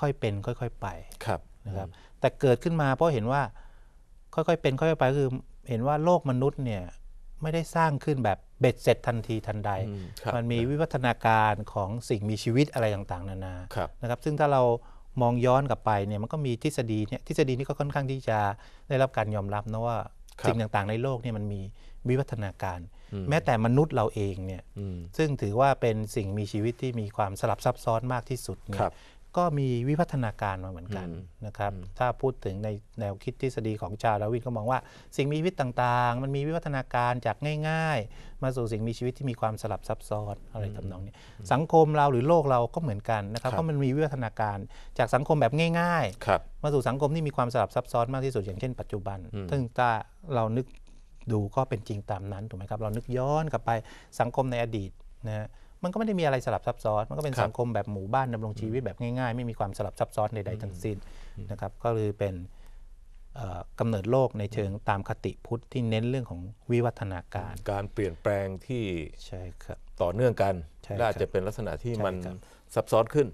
ค่อยๆเป็น ค่อย ๆไปครับนะครับ แต่เกิดขึ้นมาเพราะเห็นว่าค่อยๆเป็นค่อยๆไปคือ เห็นว่าโลกมนุษย์เนี่ยไม่ได้สร้างขึ้นแบบเบ็ดเสร็จทันทีทันใด มันมีวิวัฒนาการของสิ่งมีชีวิตอะไรต่างๆ นานานะครับซึ่งถ้าเรามองย้อนกลับไปเนี่ยมันก็มีทฤษฎีเนี่ยทฤษฎีนี้ก็ค่อนข้างที่จะได้รับการยอมรับนะว่าสิ่งต่างๆ ในโลกเนี่ยมันมีวิวัฒนาการแม้แต่มนุษย์เราเองเนี่ยซึ่งถือว่าเป็นสิ่งมีชีวิตที่มีความสลับซับซ้อนมากที่สุดเนี่ยก็มีวิพัฒนาการมาเหมือนกันนะครับถ้าพูดถึงในแนวคิดทฤษฎีของชาลาวินก็มองว่า สิ่งมีชีวิตต่างๆ มันมีวิวัฒนาการจากง่าย ๆ มาสู่สิ่งมีชีวิตที่มีความสลับซับซ้อนอะไรทำนองนี้สังคมเราหรือโลกเราก็เหมือนกันนะครับก็มันมีวิวัฒนาการจากสังคมแบบง่าย ๆ มาสู่สังคมที่มีความสลับซับซ้อนมากที่สุดอย่างเช่นปัจจุบัน ซึ่งถ้าเรานึกดูก็เป็นจริงตามนั้นถูกไหมครับ เรานึกย้อนกลับไปสังคมในอดีตนะฮะมันก็ไม่ได้มีอะไรสลับซับซ้อน มันก็เป็นสังคมแบบหมู่บ้านดำรงชีวิตแบบง่ายๆไม่มีความสลับซับซ้อนใดๆทั้งสิ้นนะครับ ก็คือเป็นกำเนิดโลกในเชิงตามคติพุทธที่เน้นเรื่องของวิวัฒนาการ การเปลี่ยนแปลงที่ใช่ครับต่อเนื่องกันและอาจจะเป็นลักษณะที่มันซับซ้อนขึ้น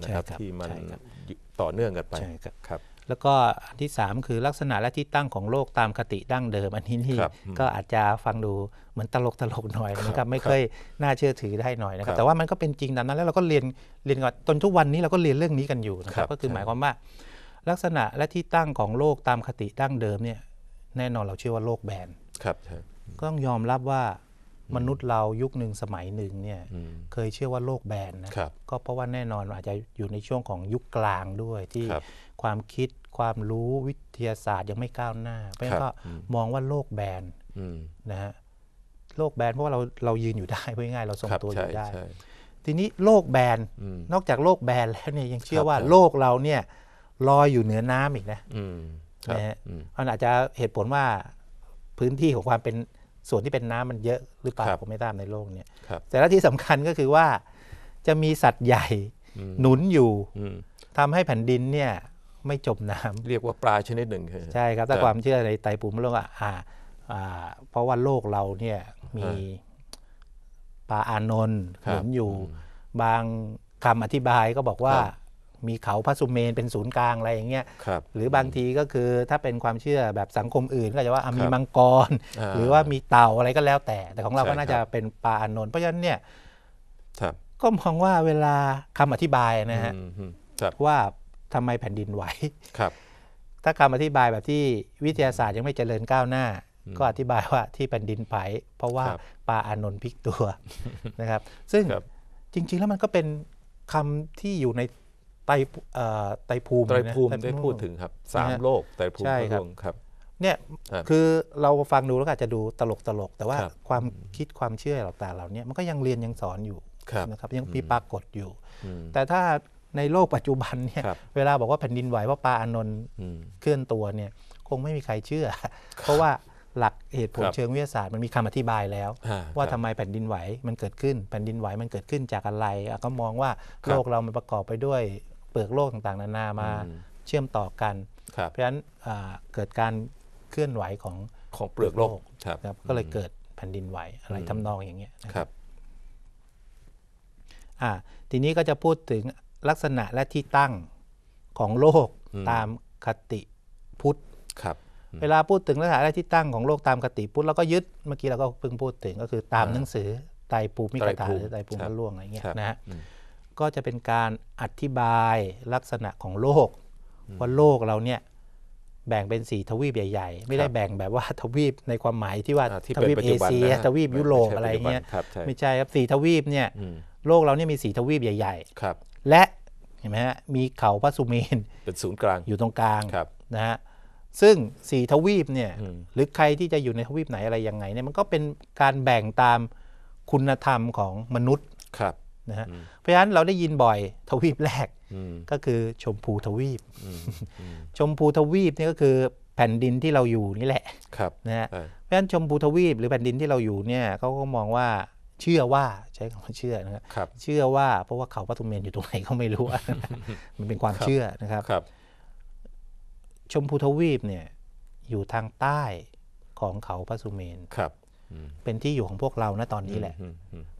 นะครับที่มันต่อเนื่องกันไปครับแล้วก็อันที่ 3 คือลักษณะและที่ตั้งของโลกตามคติดั้งเดิม อันนี้นี่ก็อาจจะฟังดูเหมือนตลกตลกหน่อยนะครับไม่เคยน่าเชื่อถือได้หน่อยนะครับแต่ว่ามันก็เป็นจริงตามนั้นแล้วเราก็เรียนเรียนก่อนจนทุกวันนี้เราก็เรียนเรื่องนี้กันอยู่นะครับก็คือหมายความว่า ลักษณะและที่ตั้งของโลกตามคติดั้งเดิมเนี่ย แน่นอนเราเชื่อว่าโลกแบนครับก็ต้องยอมรับว่ามนุษย์เรายุคหนึ่งสมัยหนึ่งเนี่ย เคยเชื่อว่า โลกแบนนะก็เพราะว่าแน่นอนอาจจะอยู่ในช่วงของยุคกลางด้วย ที่ความคิดความรู้วิทยาศาสตร์ยังไม่ก้าวหน้าเพราะฉะนั้นก็มองว่าโลกแบนนะฮะโลกแบนเพราะว่าเราเรายืนอยู่ได้พูดง่าย เราทรงตัวอยู่ได้ทีนี้โลกแบนนอกจากโลกแบนแล้วเนี่ยยังเชื่อว่าโลกเราเนี่ยลอยอยู่เหนือน้ำอีกนะนะฮะมันอาจจะเหตุผลว่าพื้นที่ของความเป็นส่วนที่เป็นน้ำมันเยอะหรือเปล่าผมไม่ทราบในโลกเนี่ยแต่และที่สำคัญก็คือว่าจะมีสัตว์ใหญ่ หนุนอยู่ทำให้แผ่นดินเนี่ยไม่จมน้ำ เรียกว่าปลาชนิดหนึ่งใช่ครับ แต่ความเชื่อในไตปภูมิโลกอ่าเพราะว่าโลกเราเนี่ยมีปลาอานนท์หนุนอยู่ บางคำอธิบายก็บอกว่ามีเขาพระสุเมนเป็นศูนย์กลางอะไรอย่างเงี้ยรหรือบางทีก็คือถ้าเป็นความเชื่อแบบสังคมอื่น ก็จะว่าอมีมังกร หรือว่ามีเต่าอะไรก็แล้วแต่ แต่ของเราก็น่าจะเป็นปลาอานนท์เพราะฉะนั้นเนี่ยก็มองว่าเวลาคำอธิบายนะฮะว่าทำไมแผ่นดินไหวครับ ถ้าคำอธิบายแบบที่วิทยาศาสตร์ยังไม่เจริญก้าวหน้า ก็อธิบายว่าที่แผ่นดินไหวเพราะว่าปลาอานนท์พลิกตัวนะครับ ซึ่งรจริง ๆ แล้วมันก็เป็นคำที่อยู่ในไตไตภูมิไตภูมิได้พูดถึงครับสามโลกไตภูมิพระวงครับเนี่ยคือเราฟังดูแล้วอาจจะดูตลกตลกแต่ว่าความคิดความเชื่อเราแต่เราเนี่ยมันก็ยังเรียนยังสอนอยู่นะครับยังปีปรากฏอยู่ แต่ถ้าในโลกปัจจุบันเนี่ยเวลาบอกว่าแผ่นดินไหวว่าปลาอานนท์เคลื่อนตัวเนี่ยคงไม่มีใครเชื่อ เพราะว่าหลักเหตุผลเชิงวิทยาศาสตร์มันมีคำอธิบายแล้ว ว่าทำไมแผ่นดินไหวมันเกิดขึ้น แผ่นดินไหวมันเกิดขึ้นจากอะไรก็มองว่าโลกเรามันประกอบไปด้วยลือกโลกต่างๆนานามาเชื่อมต่อกันเพราะฉะนั้นเกิดการเคลื่อนไหวของของเปลือกโลกครับ ก็เลยเกิดแผ่นดินไหวอะไรทำนองอย่างเงี้ยครับอ่าทีนี้ก็จะพูดถึงลักษณะและที่ตั้งของโลกตามคติพุทธครับ เวลาพูดถึงลักษณะและที่ตั้งของโลกตามคติพุทธเราก็ยึดเมื่อกี้เราก็เพิ่งพูดถึงก็คือตามหนังสือไตรภูมิกถาหรือไตรภูมิพระล่วงอะไรเงี้ยนะฮะก็จะเป็นการอธิบายลักษณะของโลก ว่าโลกเราเนี่ยแบ่งเป็นสี่ทวีปใหญ่ ๆ ไม่ได้แบ่งแบบว่าทวีปในความหมายที่ว่าทวีปเอเชียทวีปยุโรปอะไรเงี้ยไม่ใช่ครับสี่ทวีปเนี่ยโลกเราเนี่ยมีสี่ทวีปใหญ่ ๆ ครับ และเห็นไหมฮะมีเขาพระสุเมนเป็นศูนย์กลางอยู่ตรงกลางนะฮะซึ่งสี่ทวีปเนี่ยหรือใครที่จะอยู่ในทวีปไหนอะไรยังไงเนี่ยมันก็เป็นการแบ่งตามคุณธรรมของมนุษย์ครับนะฮะเพราะฉะนั้นเราได้ยินบ่อยทวีปแรกก็คือชมพูทวีปชมพูทวีปนี่ก็คือแผ่นดินที่เราอยู่นี่แหละนะฮะเพราะฉะนั้นชมพูทวีป หรือแผ่นดินที่เราอยู่เนี่ยเขาก็มองว่าเชื่อว่าใช้คำว่าเชื่อนะครับเชื่อว่าเพราะว่าเขาพะทุเมนอยู่ตรงไหนเขาไม่รู้มันเป็นความเชื่อนะครับรบชมพูทวีปเนี่ยอยู่ทางใต้ของเขาพระสุเมนครับเป็นที่อยู่ของพวกเราณตอนนี้แหละ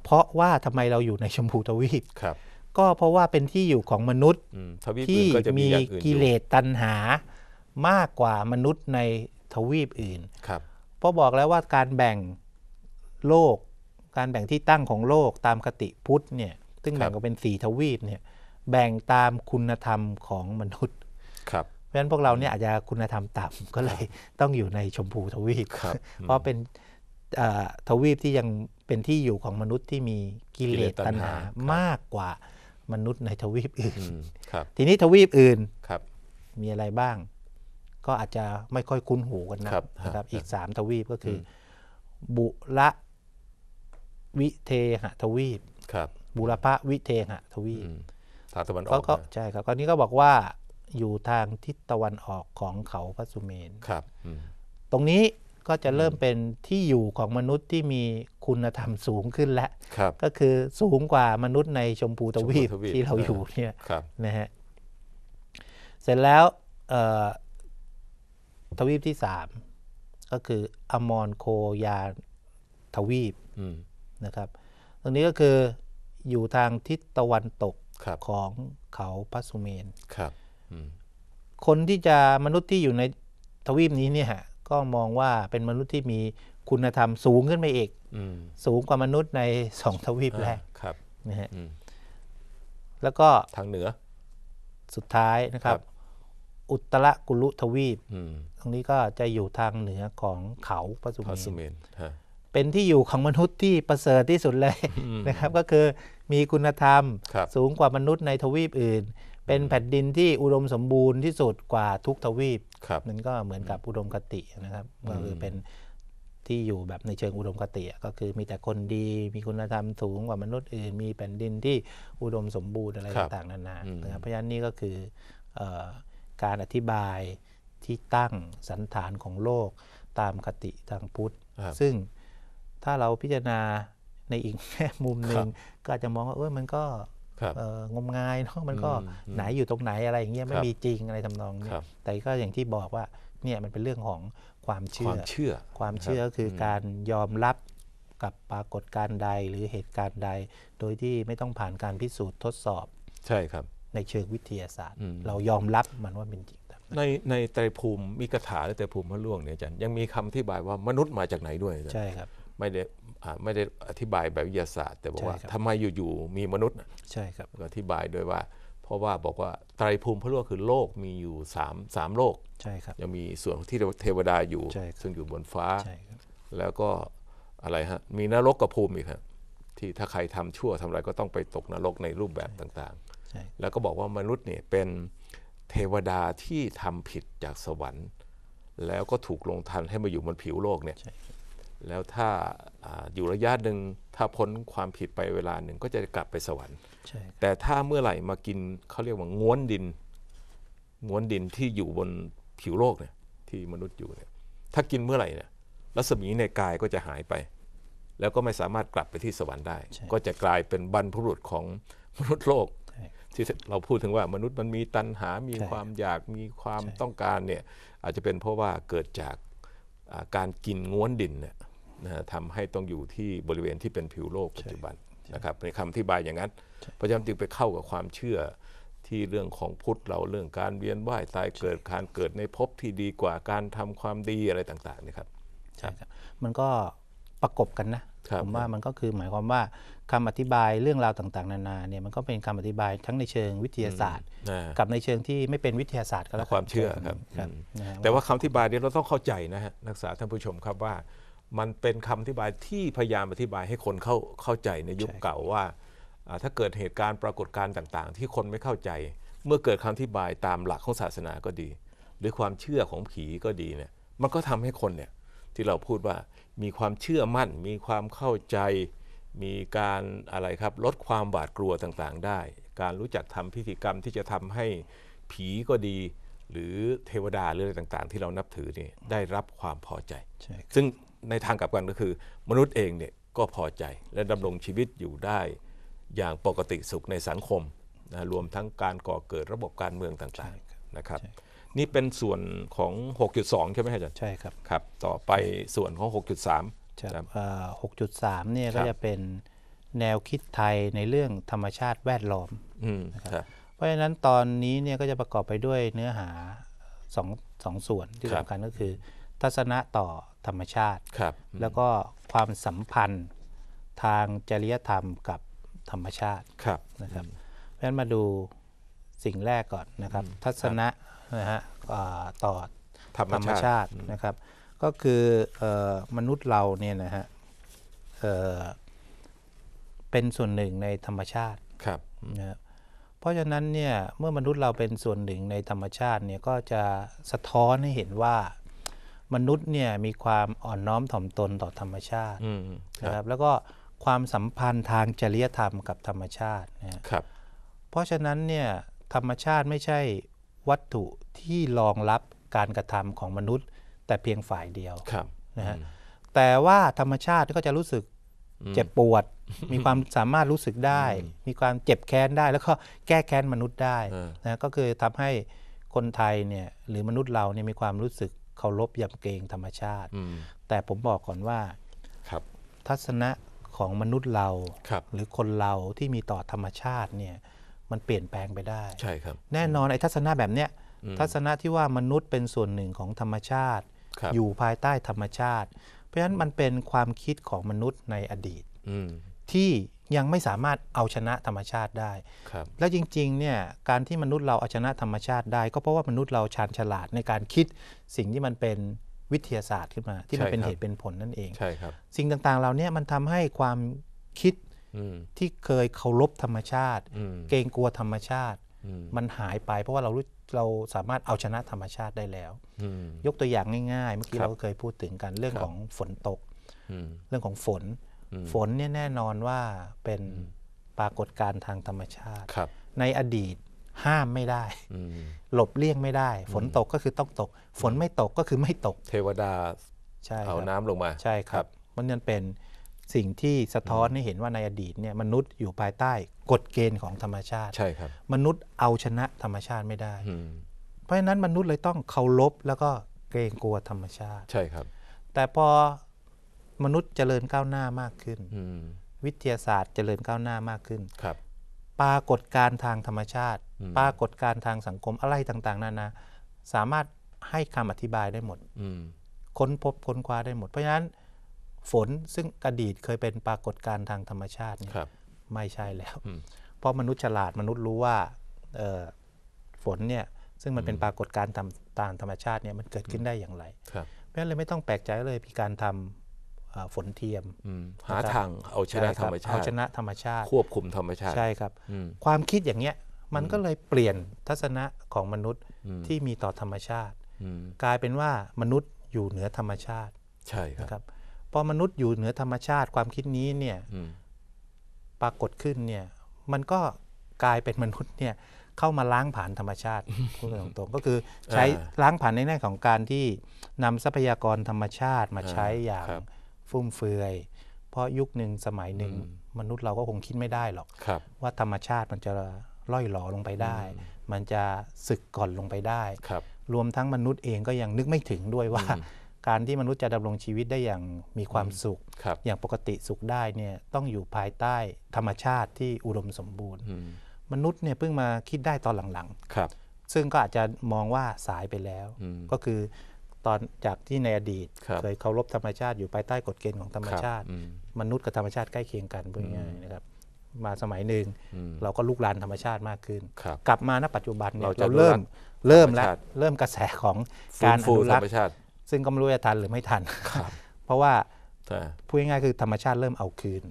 เพราะว่าทำไมเราอยู่ในชมพูทวีปครับ ก็เพราะว่าเป็นที่อยู่ของมนุษย์ที่มีกิเลสตัณหามากกว่ามนุษย์ในทวีปอื่นครับเพราะบอกแล้วว่าการแบ่งโลก การแบ่งที่ตั้งของโลกตามคติพุทธเนี่ย ซึ่งแบ่งก็เป็นสี่ทวีปเนี่ย แบ่งตามคุณธรรมของมนุษย์ครับเพราะฉะนั้นพวกเราเนี่ยอาจจะคุณธรรมต่ำก็เลยต้องอยู่ในชมพูทวีปเพราะเป็นทวีปที่ยังเป็นที่อยู่ของมนุษย์ที่มีกิเลสตัณหามากกว่ามนุษย์ในทวีปอื่นทีนี้ทวีปอื่นมีอะไรบ้าง ก็อาจจะไม่ค่อยคุ้นหูกันนะครับ อีกสามทวีปก็คือ บุระวิเทหะทวีปบุรพะวิเทหะทวีปทางตะวันออกใช่ครับคราวนี้ก็บอกว่าอยู่ทางทิศตะวันออกของเขาพระสุเมนครับตรงนี้ก็จะเริ่มเป็นที่อยู่ของมนุษย์ที่มีคุณธรรมสูงขึ้นแล้วก็คือสูงกว่ามนุษย์ในชมพูตวีปที่เราอยู่เนี่ยนะฮะ เสร็จแล้วทวีปที่สามก็คือ อมรโคยาทวีปนะครับ ตรงนี้ก็คืออยู่ทางทิศตะวันตกของเขาพัสุเมนครับคนที่จะมนุษย์ที่อยู่ในทวีปนี้เนี่ยก็มองว่าเป็นมนุษย์ที่มีคุณธรรมสูงขึ้นไปอีกสูงกว่ามนุษย์ในสองทวีปแรกครับนะฮะแล้วก็ทางเหนือสุดท้ายนะครับ อุตรกุลุทวีปตรงนี้ก็จะอยู่ทางเหนือของเขาปัสุเมนเป็นที่อยู่ของมนุษย์ที่ประเสริฐที่สุดเลยนะครับก็คือมีคุณธรรมสูงกว่ามนุษย์ในทวีปอื่น เป็นแผ่นดินที่อุดมสมบูรณ์ที่สุดกว่าทุกทวีปนั่นก็เหมือนกับอุดมคตินะครับก็คือเป็นที่อยู่แบบในเชิงอุดมคติก็คือมีแต่คนดีมีคุณธรรมสูงกว่ามนุษย์อื่นมีแผ่นดินที่อุดมสมบูรณ์อะไรต่างๆนานาเพราะฉะนั้นนี่ก็คือการอธิบายที่ตั้งสันฐานของโลกตามคติทางพุทธ ซึ่งถ้าเราพิจารณาในอีกแง่มุมหนึ่งก็จะมองว่าเออมันก็งมงายเนาะมันก็ไหนอยู่ตรงไหนอะไรอย่างเงี้ยไม่มีจริงอะไรทำนองนี้แต่ก็อย่างที่บอกว่าเนี่ยมันเป็นเรื่องของความเชื่อความเชื่อ ความเชื่อคือการยอมรับกับปรากฏการณ์ใดหรือเหตุการณ์ใด โดยที่ไม่ต้องผ่านการพิสูจน์ทดสอบใช่ครับ ในเชิงวิทยาศาสตร์ เรายอมรับมันว่าเป็นจริง ในในไตรภูมิมีคาถาหรือไตรภูมิพระล่วงเนี่ยอาจารย์ยังมีคำที่บายว่ามนุษย์มาจากไหนด้วยใช่ครับไม่ได้ไม่ได้อธิบายแบบวิทยาศาสตร์แต่บอกว่าทำไมอยู่ๆมีมนุษย์ใช่ครับก็อธิบายโดยว่า เพราะว่าบอกว่าไตรภูมิพระโลกคือโลกมีอยู่สามสามโลกใช่ครับยังมีส่วนที่เทวดาอยู่ ซึ่งอยู่บนฟ้าแล้วก็อะไรฮะมีนรกกับภูมิอีกฮะที่ถ้าใครทำชั่วทำอะไรก็ต้องไปตกนรกในรูปแบบต่างๆแล้วก็บอกว่ามนุษย์เนี่ยเป็นเทวดาที่ทำผิดจากสวรรค์แล้วก็ถูกลงทันให้มาอยู่บนผิวโลกเนี่ยแล้วถ้าอยู่ระยะหนึ่งถ้าพ้นความผิดไปเวลาหนึ่งก็จะกลับไปสวรรค์ แต่ถ้าเมื่อไหร่มากินเขาเรียกว่าง้วนดินง้วนดินที่อยู่บนผิวโลกเนี่ยที่มนุษย์อยู่เนี่ยถ้ากินเมื่อไหร่เนี่ยรัศมีในกายก็จะหายไป แล้วก็ไม่สามารถกลับไปที่สวรรค์ได้ ก็จะกลายเป็นบรรพุรุษของมนุษย์โลกที่เราพูดถึงว่ามนุษย์มันมีตัณหา มีความอยากมีความต้องการเนี่ยอาจจะเป็นเพราะว่าเกิดจากการกินง้วนดินเนี่ยนะทำให้ต้องอยู่ที่บริเวณที่เป็นผิวโลกปัจจุบันนะครับในคำอธิบายอย่างนั้นเพราะจำต้จึงไปเข้ากับความเชื่อ ที่เรื่องของพุทธเราเรื่องการเวียนว่ายตายเกิดการเกิดในภพที่ดีกว่าการทำความดีอะไรต่างๆนะครับใช่ครับมันก็ประกบกันนะผมว่ามันก็คือหมายความว่าคำอธิบายเรื่องราวต่างๆ นานาเนี่ยมันก็เป็นคำอธิบายทั้งในเชิงวิทยาศาสตร์ กับในเชิงที่ไม่เป็นวิทยาศาสตร์ก็แล้วความเชื่อครับแต่ว่าคำอธิบายนี้เราต้องเข้าใจนะฮะนักศึกษาท่านผู้ชมครับว่ามันเป็นคำอธิบายที่พยายามอธิบายให้คนเข้าเข้าใจในยุคเก่าว่า ถ้าเกิดเหตุการณ์ปรากฏการณ์ต่างๆ ที่คนไม่เข้าใจ เมื่อเกิดคำอธิบายตามหลักของศาสนาก็ดีหรือความเชื่อของผีก็ดีเนี่ยมันก็ทำให้คนเนี่ยที่เราพูดว่ามีความเชื่อมั่น มีความเข้าใจมีการอะไรครับลดความหวาดกลัวต่างๆ ได้ การรู้จักทำพิธีกรรมที่จะทำให้ผีก็ดี หรือเทวดาหรืออะไรต่าง ๆ ที่เรานับถือนี่ได้รับความพอใจใช่ซึ่งในทางกลับกันก็คือมนุษย์เองเนี่ยก็พอใจและดำรงชีวิตอยู่ได้อย่างปกติสุขในสังคมนะรวมทั้งการก่อเกิดระบบการเมืองต่าง ๆนะครับ นี่เป็นส่วนของ 6.2 ใช่ไหมอาจารย์ ใช่ครับครับ ต่อไปส่วนของ 6.3ครับ6.3เนี่ยก็จะเป็นแนวคิดไทยในเรื่องธรรมชาติแวดล้อมนะครับเพราะฉะนั้นตอนนี้เนี่ยก็จะประกอบไปด้วยเนื้อหาสองสองส่วนที่สำคัญก็คือทัศนะต่อธรรมชาติ แล้วก็ความสัมพันธ์ทางจริยธรรมกับธรรมชาตินะครับเพราะนั้นมาดูสิ่งแรกก่อนนะครับทัศนะนะฮะต่อธรรมชาตินะครับก็คือมนุษย์เราเนี่ยนะฮะเป็นส่วนหนึ่งในธรรมชาติครับนะเพราะฉะนั้นเนี่ยเมื่อมนุษย์เราเป็นส่วนหนึ่งในธรรมชาติเนี่ยก็จะสะท้อนให้เห็นว่ามนุษย์เนี่ยมีความอ่อนน้อมถ่อมตนต่อธรรมชาตินะครับแล้วก็ความสัมพันธ์ทางจริยธรรมกับธรรมชาตินะครับเพราะฉะนั้นเนี่ยธรรมชาติไม่ใช่วัตถุที่รองรับการกระทำของมนุษย์ แต่เพียงฝ่ายเดียวนะฮะแต่ว่าธรรมชาติก็จะรู้สึกเจ็บปวด มีความสามารถรู้สึกได้ มีความเจ็บแค้นได้แล้วก็แก้แค้นมนุษย์ได้นะก็คือทำให้คนไทยเนี่ยหรือมนุษย์เราเนี่ยมีความรู้สึกเคารพยำเกรงธรรมชาติ แต่ผมบอกก่อนว่าทัศนะของมนุษย์เรารหรือคนเราที่มีต่อธรรมชาติเนี่ยมันเปลี่ยนแปลงไปได้ใช่ครับ แน่นอนไอ้ทัศนะแบบเนี้ยทัศนะที่ว่ามนุษย์เป็นส่วนหนึ่งของธรรมชาติอยู่ภายใต้ธรรมชาติ เพราะฉะนั้นมันเป็นความคิดของมนุษย์ในอดีตที่ยังไม่สามารถเอาชนะธรรมชาติได้ และจริงๆ เนี่ย การที่มนุษย์เราเอาชนะธรรมชาติได้ ก็เพราะว่ามนุษย์เราชาญฉลาดในการคิดสิ่งที่มันเป็นวิทยาศาสตร์ขึ้นมาที่มันเป็นเหตุเป็นผลนั่นเอง ใช่ครับ สิ่งต่างๆเราเนี่ยมันทำให้ความคิดที่เคยเคารพธรรมชาติ เกรงกลัวธรรมชาติมันหายไปเพราะว่าเรารู้เราสามารถเอาชนะธรรมชาติได้แล้ว ยกตัวอย่างง่าย ๆ เมื่อกี้เราก็เคยพูดถึงกันเรื่องของฝนตกเรื่องของฝนฝนเนี่ยแน่นอนว่าเป็นปรากฏการณ์ทางธรรมชาติในอดีตห้ามไม่ได้ หลบเลี่ยงไม่ได้ ฝนตกก็คือต้องตก ฝนไม่ตกก็คือไม่ตก เทวดาเอาน้ำลงมา ใช่ครับ มันยังเป็นสิ่งที่สะท้อนให้เห็นว่าในอดีตเนี่ย มนุษย์อยู่ภายใต้กฎเกณฑ์ของธรรมชาติใช่ครับมนุษย์เอาชนะธรรมชาติไม่ได้เพราะฉะนั้นมนุษย์เลยต้องเคารพแล้วก็เกรงกลัวธรรมชาติ ใช่ครับ แต่พอมนุษย์เจริญก้าวหน้ามากขึ้น วิทยาศาสตร์เจริญก้าวหน้ามากขึ้นครับ ปรากฏการทางธรรมชาติ ปรากฏการทางสังคมอะไรต่าง ๆ นานาสามารถให้คำอธิบายได้หมดค้นพบค้นคว้าได้หมด เพราะฉะนั้น ฝนซึ่งอดีตเคยเป็นปรากฏการทางธรรมชาติ ไม่ใช่แล้ว เพราะมนุษย์ฉลาดมนุษย์รู้ว่าฝนเนี่ย ซึ่งมันเป็นปรากฏการณ์ตามธรรมชาติเนี่ยมันเกิดขึ้นได้อย่างไรเพราะฉะนั้นเลยไม่ต้องแปลกใจเลยพิการทำฝนเทียมหาทางเอาชนะธรรมชาติ เอาชนะธรรมชาติควบคุมธรรมชาติใช่ครับความคิดอย่างเงี้ยมันก็เลยเปลี่ยนทัศนะของมนุษย์ที่มีต่อธรรมชาติกลายเป็นว่ามนุษย์อยู่เหนือธรรมชาติ ใช่ครับพอมนุษย์อยู่เหนือธรรมชาติ ความคิดนี้เนี่ยปรากฏขึ้นเนี่ยมันก็กลายเป็นมนุษย์เนี่ยเข้ามาล้างผ่านธรรมชาติพูดตรงๆก็คือใช้ล้างผ่านในแง่ของการที่นำทรัพยากรธรรมชาติมาใช้อย่างฟุ่มเฟือย เพราะยุคหนึ่งสมัยหนึ่งมนุษย์เราก็คงคิดไม่ได้หรอกรว่าธรรมชาติมันจะล่อยหลอลงไปได้ มันจะสึกก่อนลงไปได้รรวมทั้งมนุษย์เองก็ยังนึกไม่ถึงด้วยว่าการที่มนุษย์จะดำรงชีวิตได้อย่างมีความสุข อย่างปกติสุขได้เนี่ยต้องอยู่ภายใต้ธรรมชาติที่อุดมสมบูรณ์มนุษย์เนี่ยเพิ่งมาคิดได้ตอนหลังๆซึ่งก็อาจจะมองว่าสายไปแล้วก็คือตอนจากที่ในอดีตเคยเคารพธรรมชาติอยู่ภายใต้กฎเกณฑ์ของธรรมชาติ มนุษย์กับธรรมชาติใกล้เคียงกันพูดง่ายๆนะครับ มาสมัยหนึ่งเราก็ลุกลานธรรมชาติมากขึ้นกลับมาณปัจจุบันเราจะเริ่มเริ่มแล้วเริ่มกระแสของการอนุรักษ์ซึ่งก็ไม่รู้จะทันหรือไม่ทันเพราะว่าพูดง่ายๆคือธรรมชาติเริ่มเอาคืน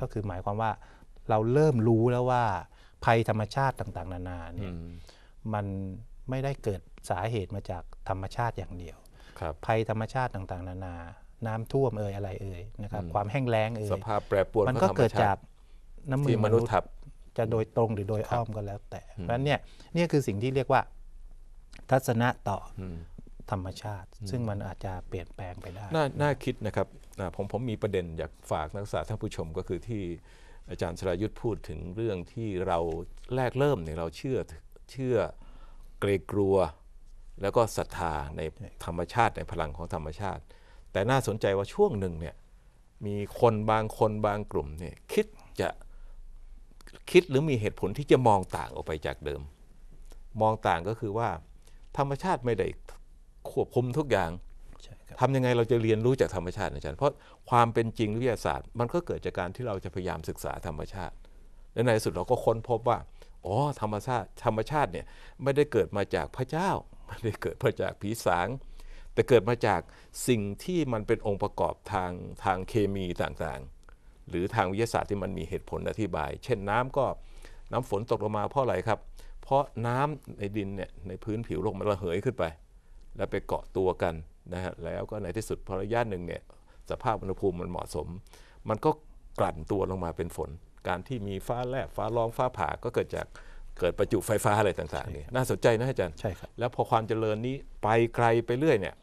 ก็คือหมายความว่าเราเริ่มรู้แล้วว่าภัยธรรมชาติต่างๆ นานาเนี่ยมันไม่ได้เกิดสาเหตุมาจากธรรมชาติอย่างเดียวภัยธรรมชาติต่างๆ นานา น้ำท่วมเอ่ยอะไรเอ่ยนะครับ ความแห้งแล้งเอ่ยสภาพแปรปรวน มันก็เกิดจากน้ำมือมนุษย์จะโดยตรงหรือโดยอ้อมก็แล้วแต่ เพราะนั้นเนี่ยนี่คือสิ่งที่เรียกว่า ทัศนะต่อธรรมชาติ ซึ่งมันอาจจะเปลี่ยนแปลงไปได้ น่าคิดนะครับ ผมผมมีประเด็นอยากฝากนักศึกษาท่านผู้ชมก็คือที่อาจารย์สรายุทธ์พูดถึงเรื่องที่เราแรกเริ่มเนี่ยเราเชื่อเชื่อเกรงกลัวแล้วก็ศรัทธาในธรรมชาติในพลังของธรรมชาติ แต่น่าสนใจว่าช่วงหนึ่งเนี่ย มีคนบางคนบางกลุ่มเนี่ยคิดจะคิดหรือมีเหตุผลที่จะมองต่างออกไปจากเดิม มองต่างก็คือว่า ธรรมชาติไม่ได้ควบคุมทุกอย่างทำยังไงเราจะเรียนรู้จากธรรมชาติอาจารย์ เพราะความเป็นจริงวิทยาศาสตร์ มันก็เกิดจากการที่เราจะพยายามศึกษาธรรมชาติและในสุดเราก็ค้นพบว่า อ๋อธรรมชาติธรรมชาติเนี่ยไม่ได้เกิดมาจากพระเจ้าไม่ได้เกิดมาจากผีสาง แต่เกิดมาจากสิ่งที่มันเป็นองค์ประกอบทางทางเคมีต่างๆ หรือทางวิทยาศาสตร์ที่มันมีเหตุผลอธิบาย เช่นน้ำก็น้ำฝนตกลงมาเพราะอะไรครับ เพราะน้ำในดินเนี่ยในพื้นผิวโลกมันระเหยขึ้นไป แล้วไปเกาะตัวกันนะฮะแล้วก็ในที่สุดพอระยะหนึ่งเนี่ยสภาพอุณหภูมิมันเหมาะสม มันก็กลั่นตัวลงมาเป็นฝน การที่มีฟ้าแลบฟ้าร้องฟ้าผ่าก็เกิดจากเกิดประจุไฟฟ้าอะไรต่างๆนี่น่าสนใจนะอาจารย์ ใช่ครับ แล้วพอความเจริญนี้ไปไกลไปเรื่อยเนี่ย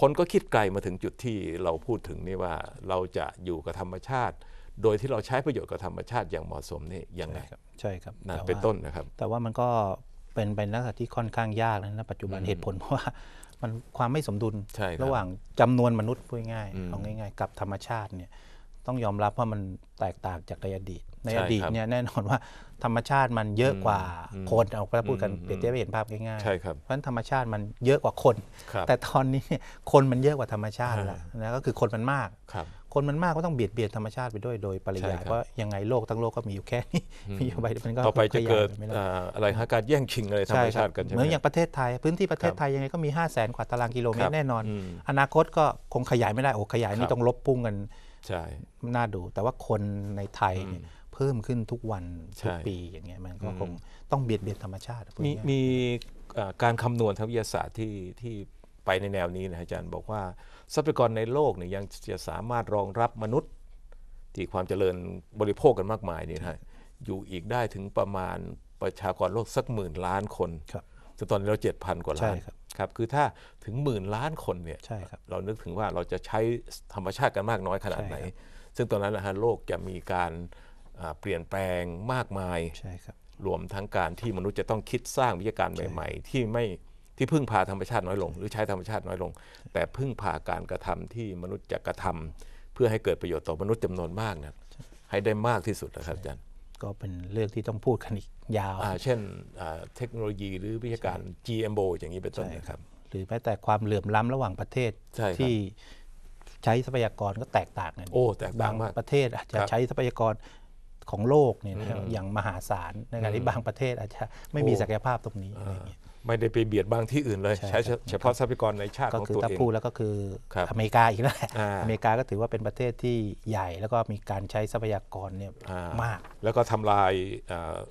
คนก็คิดไกลมาถึงจุดที่เราพูดถึงนี่ว่าเราจะอยู่กับธรรมชาติ โดยที่เราใช้ประโยชน์กับธรรมชาติอย่างเหมาะสมนี่ยังไง ใช่ครับนั่นเป็นต้นนะครับ แต่ว่ามันก็เป็นไปนลักษณะที่ค่อนข้างยากนะปัจจุบันเหตุผลเพราะว่ามันความไม่สมดุลระหว่างจำนวนมนุษย์พูดง่ายเอาง่าย ๆ กับธรรมชาติเนี่ยต้องยอมรับว่ามันแตกต่างจากในอดีตในอดีตเนี่ยแน่นอนว่าธรรมชาติมันเยอะกว่าคนเอาก็พูดกันเปรียบเทียบเห็นภาพง่ายๆ เพราะฉะนั้นธรรมชาติมันเยอะกว่าคน แต่ตอนนี้เนี่ยคนมันเยอะกว่าธรรมชาติแล้วนะก็คือคนมันมาก คนมันมากก็ต้องเบียดเบียนธรรมชาติไปด้วยโดยปริยายเพราะยังไงโลกทั้งโลกก็มีอยู่แค่นี้มีอยู่ใบมันก็ต่อไปจะเกิดอะไรฮะการแย่งชิงอะไรธรรมชาติกันเหมือนอย่างประเทศไทย พื้นที่ประเทศไทยยังไงก็มี 5 0 0 0 0นกว่าตารางกิโลเมตรแน่นอน อนาคตก็คงขยายไม่ได้โอ้ขยายนี่ต้องลบพุ่งกันน่าดู แต่ว่าคนในไทยเนี่ยเพิ่มขึ้นทุกวัน ทุกปีอย่างเงี้ยมันก็คงต้องเบียดเบียนธรรมชาติมีมีการคำนวณทางวิทยาศาสตร์ที่ที่ไปในแนวนี้นะอาจารย์บอกว่า ทรัพยากรในโลกเนี่ยยังจะสามารถรองรับมนุษย์ที่ความเจริญบริโภคกันมากมายนี่นะอยู่อีกได้ถึงประมาณประชากรโลก สักหมื่นล้านคนครับตอนนี้เราเจ็ดพันกว่าล้านครับคือถ้าถึงหมื่นล้านคนเนี่ยรเรานึกถึงว่าเราจะใช้ธรรมชาติกันมากน้อยขนาดไหน ซึ่งตอนนั้นนะฮะโลกจะมีการเปลี่ยนแปลงมากมายใช่ครับรวมทั้งการที่มนุษย์จะต้องคิดสร้างวิทยาการใหม่ๆ ที่ไม่ที่พึ่งพาธรรมชาติน้อยลง หรือใช้ธรรมชาติน้อยลง แต่พึ่งพาการกระทำที่มนุษย์จะกระทำ เพื่อให้เกิดประโยชน์ต่อมนุษย์จำนวนมากนะให้ได้มากที่สุดนะครับอาจารย์ก็เป็นเรื่องที่ต้องพูดกันอีกยาว เช่นเทคโนโลยีหรือวิทยาการ GMO อย่างนี้เป็นต้นนะครับหรือแม้แต่ความเหลื่อมล้ำระหว่างประเทศ ที่ใช้ทรัพยากรก็แตกต่างกันโอ้แตกต่างมากประเทศอาจจะใช้ทรัพยากรของโลกเนี่ยอย่างมหาศาลในขณะที่บางประเทศอาจจะไม่มีศักยภาพตรงนี้อะไรเงี้ยไม่ได้ไปเบียดบางที่อื่นเลย ใช้เฉพาะทรัพยากรในชาติของตัวเอง ก็คือตะพูดแล้วก็คืออเมริกาอีกแล้วอเมริกาก็ถือว่าเป็นประเทศที่ใหญ่แล้วก็มีการใช้ทรัพยากรเนี่ยมาก แล้วก็ทำลาย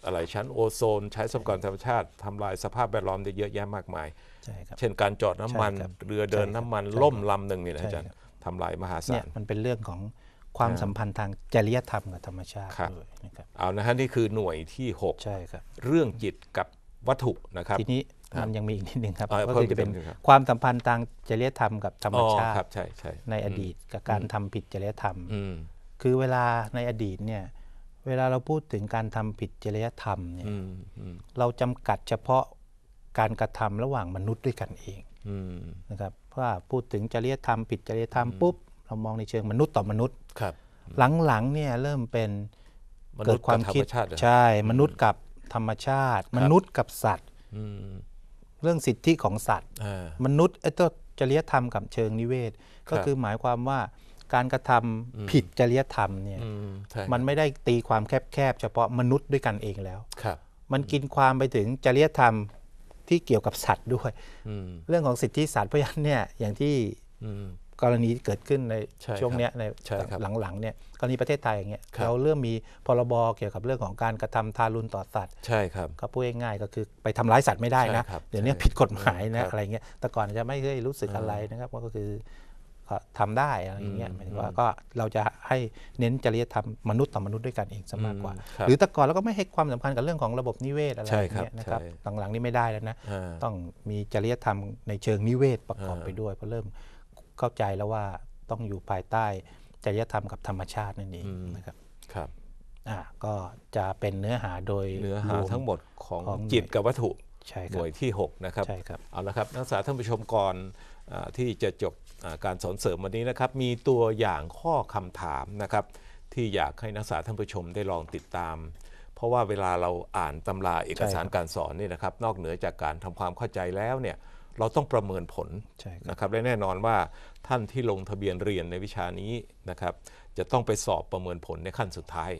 อะไรชั้นโอโซน ใช้ทรัพยากรธรรมชาติ ทำลายสภาพแวดล้อมได้เยอะแยะมากมายเช่นการจอดน้ำมันเรือเดินน้ำมันล่มลำหนึ่งเนี่ยอาจารย์ทำลายมหาศาลมันเป็นเรื่องของความสัมพันธ์ทางจริยธรรมกับธรรมชาติด้วยนะครับเอานะฮะนี่คือหน่วยที่ 6 ใช่ครับ เรื่องจิตกับวัตถุนะครับ ทีนี้มันยังมีอีกนิดนึงครับก็คือจะเป็นความสัมพันธ์ทางจริยธรรมกับธรรมชาติในอดีตกับการทำผิดจริยธรรม คือเวลาในอดีตเนี่ยเวลาเราพูดถึงการทำผิดจริยธรรมเนี่ยเราจำกัดเฉพาะการกระทำระหว่างมนุษย์ด้วยกันเองนะครับเพราะพูดถึงจริยธรรมผิดจริยธรรมปุ๊บเรามองในเชิงมนุษย์ต่อมนุษย์ครับหลังๆเนี่ยเริ่มเป็นเกิดความคิดใช่มนุษย์กับธรรมชาติ มนุษย์กับสัตว์เรื่องสิทธิของสัตว์มนุษย์ไอ้ตัวจริยธรรมกับเชิงนิเวศ ก็คือหมายความว่าการกระทำผิดจริยธรรมเนี่ยมันไม่ได้ตีความแคบๆเฉพาะมนุษย์ด้วยกันเองแล้วครับ มันกินความไปถึงจริยธรรมที่เกี่ยวกับสัตว์ด้วยเรื่องของสิทธิสัตว์เพราะฉะนั้นเนี่ยอย่างที่กรณีเกิดขึ้นในช่ช่วงนี้ในหลังๆเนี่ยกรณีประเทศไทยอย่างเงี้ยเราเริ่มมีพรบเกี่ยวกับเรื่องของการกระทำทารุณต่อสัตว์ใช่ครับก็พูดง่ายๆก็คือไปทำร้ายสัตว์ไม่ได้นะเดี๋ยวนี้ผิดกฎหมายนะอะไรเงี้ยแต่ก่อนจะไม่เคยรู้สึกอะไรนะครับ ก็คือทำได้อะไรอย่างเงี้ยหมายถึงว่าก็เราจะให้เน้นจริยธรรมมนุษย์ต่อมนุษย์ด้วยกันเองซะมากกว่า หรือแต่ก่อนเราก็ไม่ให้ความสำคัญกับเรื่องของระบบนิเวศอะไรอย่างเงี้ยนะครับหลังๆนี่ไม่ได้แล้วนะต้องมีจริยธรรมในเชิงนิเวศประกอบไปด้วยเพราะเริ่มเข้าใจแล้วว่าต้องอยู่ภายใต้จริยธรรมกับธรรมชาตินั่นเองนะครับครับอ่าก็จะเป็นเนื้อหาโดยเนื้อหาทั้งหมดของของจิตกับวัตถุใช่ครับหน่วยที่6นะครับใช่ครับเอาละครับนักศึกษาท่านผู้ชมก่อนอที่จะจบการสอนเสริมวันนี้นะครับมีตัวอย่างข้อคำถามนะครับ ที่อยากให้นักศึกษาท่านผู้ชมได้ลองติดตาม เพราะว่าเวลาเราอ่านตำราเอกสารการสอนนี่นะครับ นอกเหนือจากการทำความเข้าใจแล้วเนี่ยเราต้องประเมินผลนะครับและแน่นอนว่าท่านที่ลงทะเบียนเรียนในวิชานี้นะครับ จะต้องไปสอบประเมินผลในขั้นสุดท้าย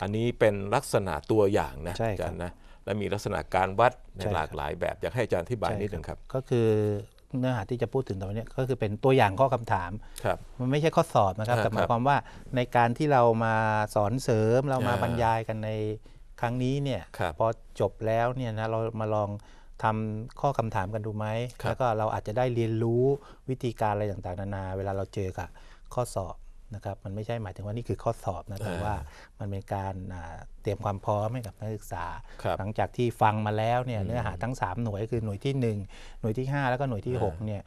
อันนี้เป็นลักษณะตัวอย่างนะอาจารย์นะและมีลักษณะการวัด ในหลากหลายแบบ อยากให้อาจารย์อธิบายนิดนึงครับก็คือเนื้อหาที่จะพูดถึงตอนนี้ก็คือเป็นตัวอย่างข้อคำถามมันไม่ใช่ข้อสอบนะครับแต่หมายความว่าในการที่เรามาสอนเสริมเรามาบรรยายกันในครั้งนี้เนี่ยพอจบแล้วเนี่ยนะเรามาลองทำข้อคำถามกันดูไหมแล้วก็เราอาจจะได้เรียนรู้วิธีการอะไรต่างๆนานา เวลาเราเจอกับข้อสอบนะครับ มันไม่ใช่หมายถึงว่านี่คือข้อสอบนะ แต่ว่ามันเป็นการเตรียมความพร้อมให้กับนักศึกษา หลังจากที่ฟังมาแล้วเนี่ยเนื้อหาทั้ง 3 หน่วยคือหน่วยที่ 1 หน่วยที่ 5 แล้วก็หน่วยที่6เนี่ย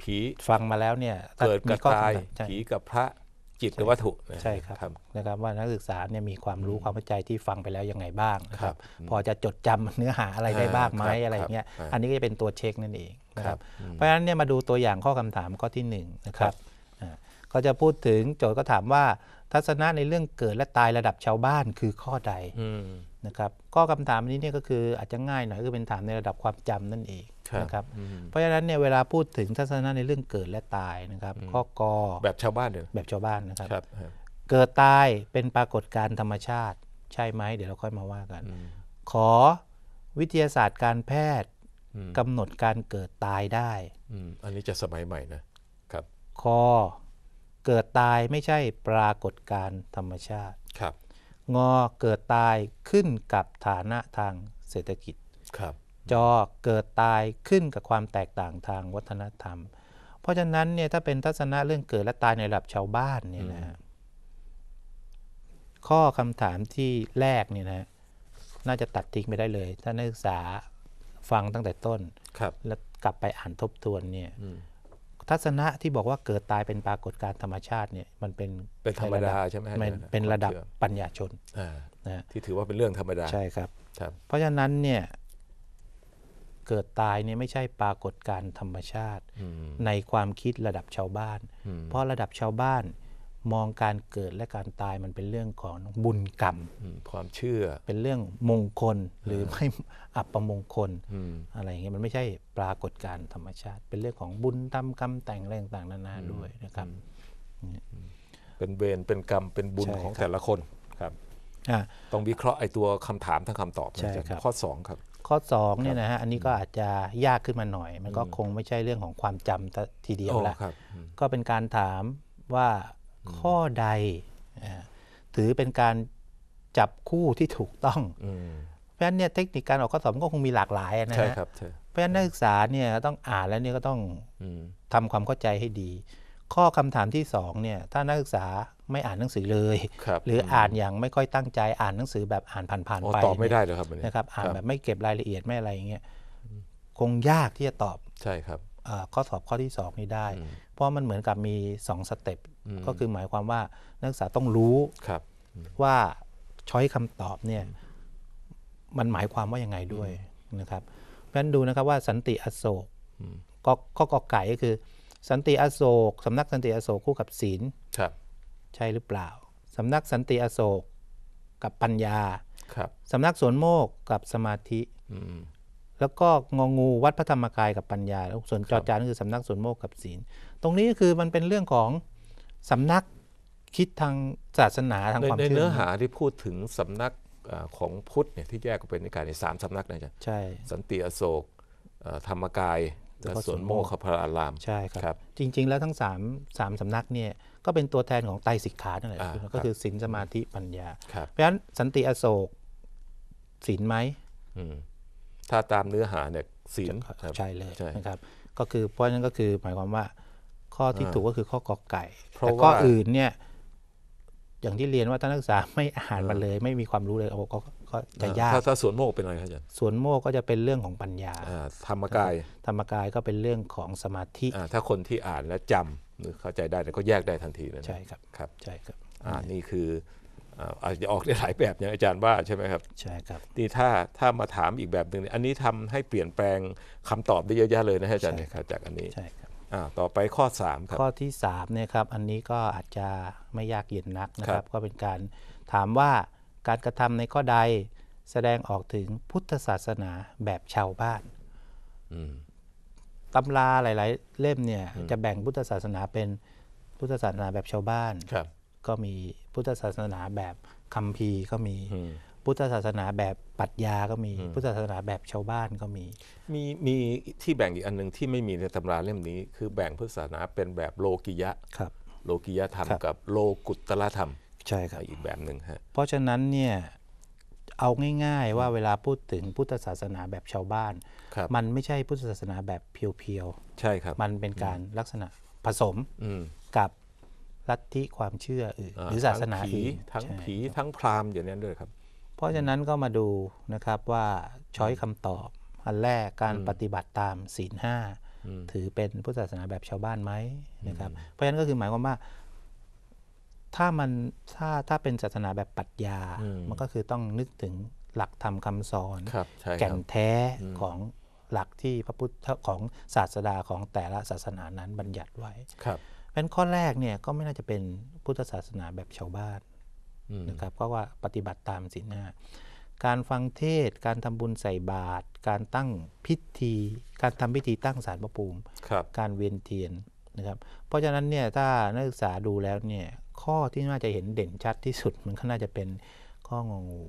ผีฟังมาแล้วเนี่ยเกิดกระตายผีกับพระจิตหรือวัตถุใช่ครับนะครับ ว่านักศึกษาเนี่ยมีความรู้ความเข้าใจที่ฟังไปแล้วยังไงบ้างครับพอจะจดจำเนื้อหาอะไรได้บ้างไหมอะไรเงี้ยอันนี้ก็จะเป็นตัวเช็คนั่นเองนะครับเพราะฉะนั้นเนี่ยมาดูตัวอย่างข้อคำถามข้อที่1นะครับก็จะพูดถึงโจทย์ก็ถามว่าทัศนะในเรื่องเกิดและตายระดับชาวบ้านคือข้อใดนะครับข้อคำถามนี้เนี่ยก็คืออาจจะง่ายหน่อยก็เป็นถามในระดับความจำนั่นเองนะครับเพราะฉะนั้นเนี่ยเวลาพูดถึงทัศนะในเรื่องเกิดและตายนะครับ ข้อกอแบบชาวบ้านเดี่ยแบบชาวบ้านนะครับ เกิดตาย เป็นปรากฏการธรรมชาติ ใช่ไหม เดี๋ยวเราค่อยมาว่ากัน ขอวิทยาศาสตร์การแพทย์กำหนดการเกิดตายได้อันนี้จะสมัยใหม่นะครับคอเกิดตายไม่ใช่ปรากฏการธรรมชาติครับงอเกิดตายขึ้นกับฐานะทางเศรษฐกิจครับจอเกิดตายขึ้นกับความแตกต่างทางวัฒนธรรม เพราะฉะนั้นเนี่ยถ้าเป็นทัศนะเรื่องเกิดและตายในระดับชาวบ้านเนี่ยนะข้อคำถามที่แรกเนี่ยนะ น่าจะตัดทิ้งไปได้เลย ถ้านักศึกษาฟังตั้งแต่ต้นครับแล้วกลับไปอ่านทบทวนเนี่ยทัศนะที่บอกว่าเกิดตายเป็นปรากฏการธรรมชาติ เนี่ย มันเป็นเป็นธรรมดาใช่ไหมเป็นระดับปัญญาชนที่ถือว่าเป็นเรื่องธรรมดาใช่ครับเพราะฉะนั้นเนี่ยเกิดตายเนี่ยไม่ใช่ปรากฏการธรรมชาติในความคิดระดับชาวบ้าน เพราะระดับชาวบ้านมองการเกิดและการตายมันเป็นเรื่องของบุญกรรมความเชื่อ เป็นเรื่องมงคลหรือไม่อัปมงคลอะไรอย่างเงี้ยมันไม่ใช่ปรากฏการธรรมชาติ เป็นเรื่องของบุญตำมกรรมแต่งอะไรต่างๆนานาด้วยนะครับเป็นเวรเป็นกรรมเป็นบุญของแต่ละคนครับต้องวิเคราะห์ไอ้ตัวคำถามทั้งคำตอบใช่ครับข้อสองครับข้อ2เนี่ยนะฮะอันนี้ก็อาจจะยากขึ้นมาหน่อยมันก็คงไม่ใช่เรื่องของความจำทีเดียวละก็เป็นการถามว่าข้อใดถือเป็นการจับคู่ที่ถูกต้องเพราะฉะนั้นเนี่ยเทคนิคการออกข้อสอบก็คงมีหลากหลายนะฮะเพราะฉะนั้นนักศึกษาเนี่ยต้องอ่านแล้วเนี่ยก็ต้องทำความเข้าใจให้ดี ข้อคำถามที่2เนี่ยถ้านักศึกษาไม่อ่านหนังสือเลยหรืออ่านอย่างไม่ค่อยตั้งใจอ่านหนังสือแบบอ่านผ่าน ๆ ไป ตอบไม่ได้เลยครับนะครับ อ่านแบบไม่เก็บรายละเอียดไม่อะไรอย่างเงี้ยคงยากที่จะตอบใช่ครับข้อสอบข้อที่สองนี้ได้ เพราะมันเหมือนกับมีสองสเต็ปก็คือหมายความว่านักศึกษาต้องรู้รว่าช้อยคำตอบเนี่ยมันหมายความว่ายังไงด้วยนะครับเพราะฉะนั้นดูนะครับว่า สันติอโศก ก็ก็ไก่ก็คือ สันติอโศกสำนักสันติอโศกคู่กับศีลใช่หรือเปล่าสำนักสันติอโศกกับปัญญาครับสำนักสวนโมกกับสมาธิแล้วก็งองูวัดพระธรรมกายกับปัญญาแล้วส่วนจอจานก็คือสำนักสวนโมกกับศีลตรงนี้ก็คือมันเป็นเรื่องของสำนักคิดทางศาสนาทางความเชื่อในเนื้อหาที่พูดถึงสำนักของพุทธเนี่ยที่แยกก็เป็นนการในสามสำนักนะจ๊ะใช่ สันติอโศกธรรมกายและสวนโมคพรารามใช่ครับ จริง ๆ แล้วทั้งสามสามสำนักเนี่ยก็เป็นตัวแทนของไตสิกขานั่นแหละก็คือศีลสมาธิ ปัญญา เพราะฉะนั้นสันติอโศกศีลไหมถ้าตามเนื้อหาเนี่ยศีลใช่เลยนะครับ ก็คือเพราะฉะนั้นก็คือหมายความว่า ข้อที่ถูกก็คือข้อกอไก่แต่ข้ออื่นเนี่ย อย่างที่เรียนว่าท่านนักศึกษาไม่อ่านมาเลย ไม่มีความรู้เลยอ็ก็จะยาก ถ้าสวนโมกเป็นอะไรครับอาจารย์สวนโมกก็จะเป็นเรื่องของปัญญาธรรมกายธรรมกายก็เป็นเรื่องของสมาธิถ้าคนที่อ่านและจำเข้าใจได้แต่ก็แยกได้ทันทีนะใช่ครับครับใช่ครับอ่านี่คืออาจจะออกได้หลายแบบอย่างอาจารย์ว่าใช่ไหมครับใช่ครับนี่ถ้าถ้ามาถามอีกแบบหนึ่งอันนี้ทำให้เปลี่ยนแปลงคำตอบได้เยอะแยะเลยนะอาจารย์จากอันนี้ใช่ครับต่อไปข้อ3ครับข้อที่3เนี่ยครับอันนี้ก็อาจจะไม่ยากเย็นนักนะครับ ก็เป็นการถามว่าการกระทำในข้อใดแสดงออกถึงพุทธศาสนาแบบชาวบ้านตำราหลาย ๆ เล่มเนี่ยจะแบ่งพุทธศาสนาเป็นพุทธศาสนาแบบชาวบ้านครับ ก็มีพุทธศาสนาแบบคัมภีร์ก็มีพุทธศาสนาแบบปัตยาก็มีพุทธศาสนาแบบชาวบ้านก็มี มีมีที่แบ่งอีกอันหนึ่งที่ไม่มีในตำราเล่มนี้ คือแบ่งพุทธศาสนาเป็นแบบโลกิยะครับ โลกิยธรรมกับโลกุตตรธรรม ใช่ครับอีกแบบหนึ่งฮะเพราะฉะนั้นเนี่ยเอาง่ายๆว่าเวลาพูดถึงพุทธศาสนาแบบชาวบ้าน มันไม่ใช่พุทธศาสนาแบบเพียวๆใช่ครับมันเป็นการลักษณะผสมกับลัทธิความเชื่ออื่นหรือศาสนาอื่นทั้งผีทั้งพราหมณ์อย่างนี้ด้วยครับ เพราะฉะนั้นก็มาดู นะครับว่า ช้อยคำตอบ อันแรกการปฏิบัติตามศีลห้าถือเป็นพุทธศาสนาแบบชาวบ้านไหมนะครับเพราะฉะนั้นก็คือหมายความว่าถ้ามัน ถ้าถ้าเป็นศาสนาแบบปัตญามันก็คือต้องนึกถึงหลักธรรมคำสอนแก่นแท้ของหลักที่พระพุทธของศาสดาของแต่ละศาสนานั้นบัญญัติไว้ครับเป็นข้อแรกเนี่ยก็ไม่น่าจะเป็นพุทธศาสนาแบบชาวบ้านนะครับเพราะว่าปฏิบัติตามศีลห้า การฟังเทศ การทำบุญใส่บาตรการตั้งพิธี การทำพิธีตั้งสารพระภูมิการเวียนเทียนนะครับ เพราะฉะนั้นเนี่ยถ้านักศึกษาดูแล้วเนี่ยข้อที่น่าจะเห็นเด่นชัดที่สุดมันก็น่าจะเป็นข้ององู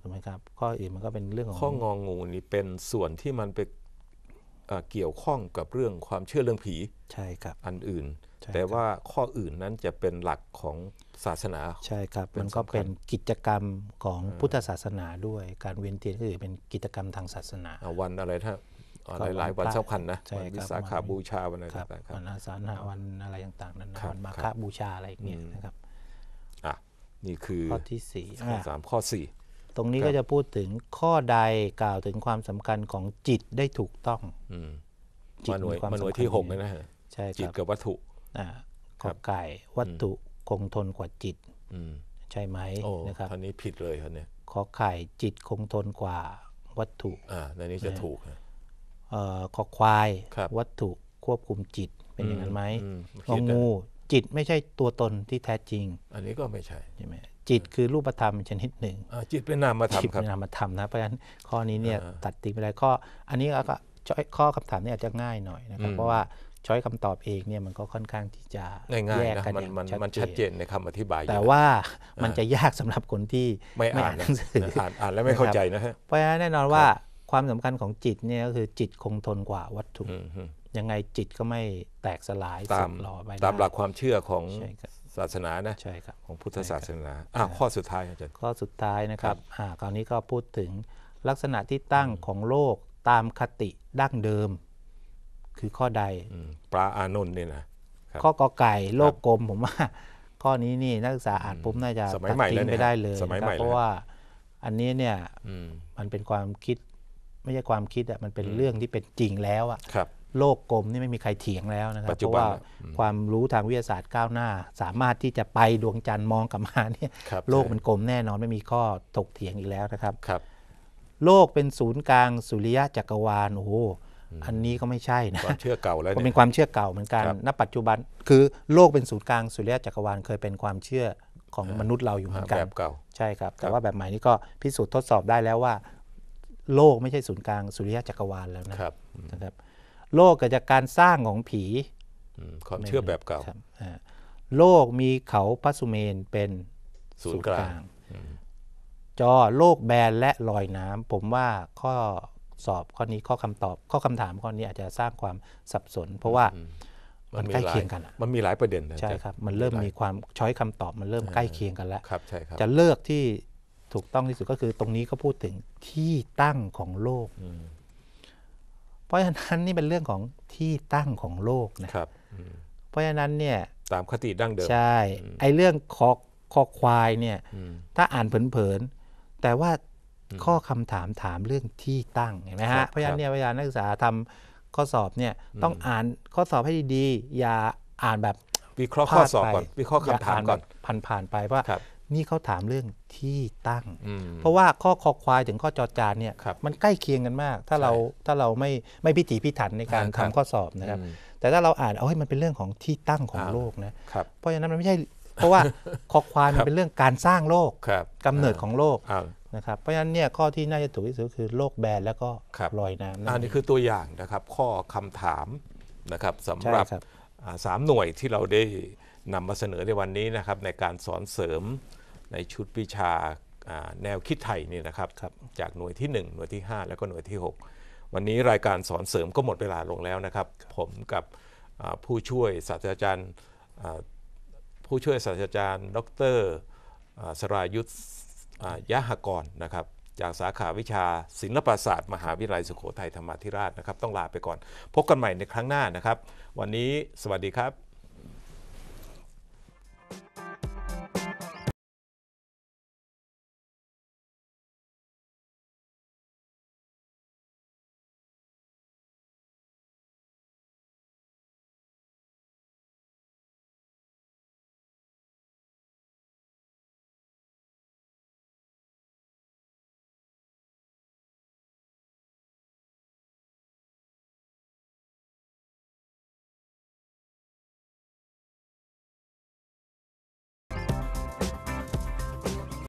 ถูกไหมครับ ข้ออื่นมันก็เป็นเรื่องของข้ององูนี่เป็นส่วนที่มันไปเกี่ยวข้องกับเรื่องความเชื่อเรื่องผี ใช่ครับอันอื่น แต่ว่าข้ออื่นนั้นจะเป็นหลักของศาสนา ใช่ครับมันก็เป็นกิจกรรมของพุทธศาสนาด้วย การเวียนเทียนก็คือเป็นกิจกรรมทางศาสนาวันอะไรถ้าหลายยวันสำคัญนะวันวิสาขาบูชาวันอะไรต่างๆวันอาสาฬหวันอะไรต่างๆนั้นวันมาฆบูชาอะไรอีกเนี่ยนะครับอ่ะนี่คือข้อ ที่สี่สามข้อสี่ตรงนี้ก็จะพูดถึงข้อใดกล่าวถึงความสำคัญของจิตได้ถูกต้องจิตมีความสำคัญที่หกนะฮะใช่จิตกับวัตถุขอไก่วัตถุคงทนกว่าจิตใช่ไหมนะครับท่านี้ผิดเลยครับเนี่ยขอไข่จิตคงทนกว่าวัตถุอ่าในนี้จะถูกคอควายวัตถุควบคุมจิตเป็นอย่างนั้นไหมงองูจิตไม่ใช่ตัวตนที่แท้จริง อันนี้ก็ไม่ใช่ใช่ไหมจิตคือรูปธรรมชนิดหนึ่งจิตเป็นนามธรรมจิตเป็นนามธรรมนะเพราะฉะนั้นข้อนี้เนี่ยตัดติไปเลยข้ออันนี้ก็ข้อคำถามนี่อาจจะง่ายหน่อยนะครับเพราะว่าช้อยคำตอบเองเนี่ยมันก็ค่อนข้างที่จะแยกกันมันชัดเจนในคำอธิบายแต่ว่ามันจะยากสำหรับคนที่ไม่อ่านหนังสืออ่านแล้วไม่เข้าใจนะฮะเพราะฉะนั้นแน่นอนว่าความสำคัญของจิตเนี่ยก็คือจิตคงทนกว่าวัตถุยังไงจิตก็ไม่แตกสลายตามหล่อไปตามหลักความเชื่อของศาสนานะใช่ครับของพุทธศาสนาอข้อสุดท้ายอาจารย์ข้อสุดท้ายนะครับคราวนี้ก็พูดถึงลักษณะที่ตั้งของโลกตามคติดั้งเดิม คือข้อใดปลาอานนท์เนี่ยนะข้อกอไก่โลกกลมผมว่าข้อนี้นี่นักศึกษาอ่านปุ๊บน่าจะตัดทิ้งไปได้เลย เพราะว่าอันนี้เนี่ยมันเป็นความคิดไม่ใช่ความคิดอะมันเป็นเรื่องที่เป็นจริงแล้วอะครับโลกกลมนี่ไม่มีใครเถียงแล้วนะครับเพราะว่าความรู้ทางวิทยาศาสตร์ก้าวหน้า สามารถที่จะไปดวงจันทร์มองกลับมาเนี่ยโลกมันกลมแน่นอนไม่มีข้อถกเถียงอีกแล้วนะครับครับ โลกเป็นศูนย์กลางสุริยะจักรวาลโอ้โหอันนี้ก็ไม่ใช่นะความเชื่อเก่าแล้วมันเป็นความเชื่อเก่าเหมือนกันับณปัจจุบันคือโลกเป็นศูนย์กลางสุริยะจักรวาลเคยเป็นความเชื่อของมนุษย์เราอยู่เหมือนกัแบนบเก่าใช่ครับแต่ว่าแบบใหม่นี้ก็พิสูจน์ทดสอบได้แล้วว่าโลกไม่ใช่ศูนย์กลางสุริยะจักรวาลแล้วนะครับนะครับโลกเกิดจากการสร้างของผีความเชื่อแบบเก่าโลกมีเขาพัสุเมนเป็นศูนย์กลาง จอโลกแบนและลอยน้ำ ผมว่าข้อสอบข้อนี้ข้อคำตอบข้อคำถามข้อนี้อาจจะสร้างความสับสน เพราะว่ามันใกล้เคียงกันมันมีหลายประเด็น ใช่ครับมันเริ่มมีความช้อยคำตอบมันเริ่มใกล้เคียงกันแล้วจะเลือกที่ถูกต้องที่สุดก็คือตรงนี้ก็พูดถึงที่ตั้งของโลก เพราะฉะนั้นนี่เป็นเรื่องของที่ตั้งของโลกนะครับ เพราะฉะนั้นเนี่ยตามคติดั้งเดิมใช่ไอเรื่องคอคอควาย เนี่ยถ้าอ่านเผินๆแต่ว่าข้อคำถามถามเรื่องที่ตั้งเห็นไหมฮะเพราะฉะนั้นเนี่ยเวลานักศึกษาทำข้อสอบเนี่ยต้องอ่านข้อสอบให้ดีๆ อย่าอ่านแบบวิเคราะห์ข้อสอบก่อนวิเคราะห์คำถามก่อนผ่านๆไปว่านี่เขาถามเรื่องที่ตั้ง เพราะว่าข้อคอควายถึงข้อจอจานเนี่ยมันใกล้เคียงกันมาก ถ้าเราถ้าเราไม่ไม่พิถีพิถันในการทำข้อสอบนะครับ แต่ถ้าเราอ่านเอาให้มันเป็นเรื่องของที่ตั้งของโลกนะเพราะฉะนั้นมันไม่ใช่เพราะว่าคอควายมันเป็นเรื่องการสร้างโลก กำเนิดของโลกนะครับเพราะฉะนั้นเนี่ยข้อที่น่าจะถูกที่สุดคือโลกแบนแล้วก็ลอยน้ำอันนี้คือตัวอย่างนะครับ ข้อคำถามนะครับสำหรับสามหน่วยที่เราได้นำมาเสนอในวันนี้นะครับในการสอนเสริมในชุดวิชาแนวคิดไทยนี่นะครับรบจากหน่วยที่ 1 หน่วยที่ 5 แล้วก็หน่วยที่ 6 วันนี้รายการสอนเสริมก็หมดเวลาลงแล้วนะครับรบผมกับผู้ช่วยศาสตราจารย์ผู้ช่วยศาสตราจารย์ ดรสรายุทธยะหกรนะครับ จากสาขาวิชาศิลปศาสตร์มหาวิทยาลัยสุโขทัยธรรมธิราชนะครับต้องลาไปก่อน พบกันใหม่ในครั้งหน้านะครับ วันนี้สวัสดีครับ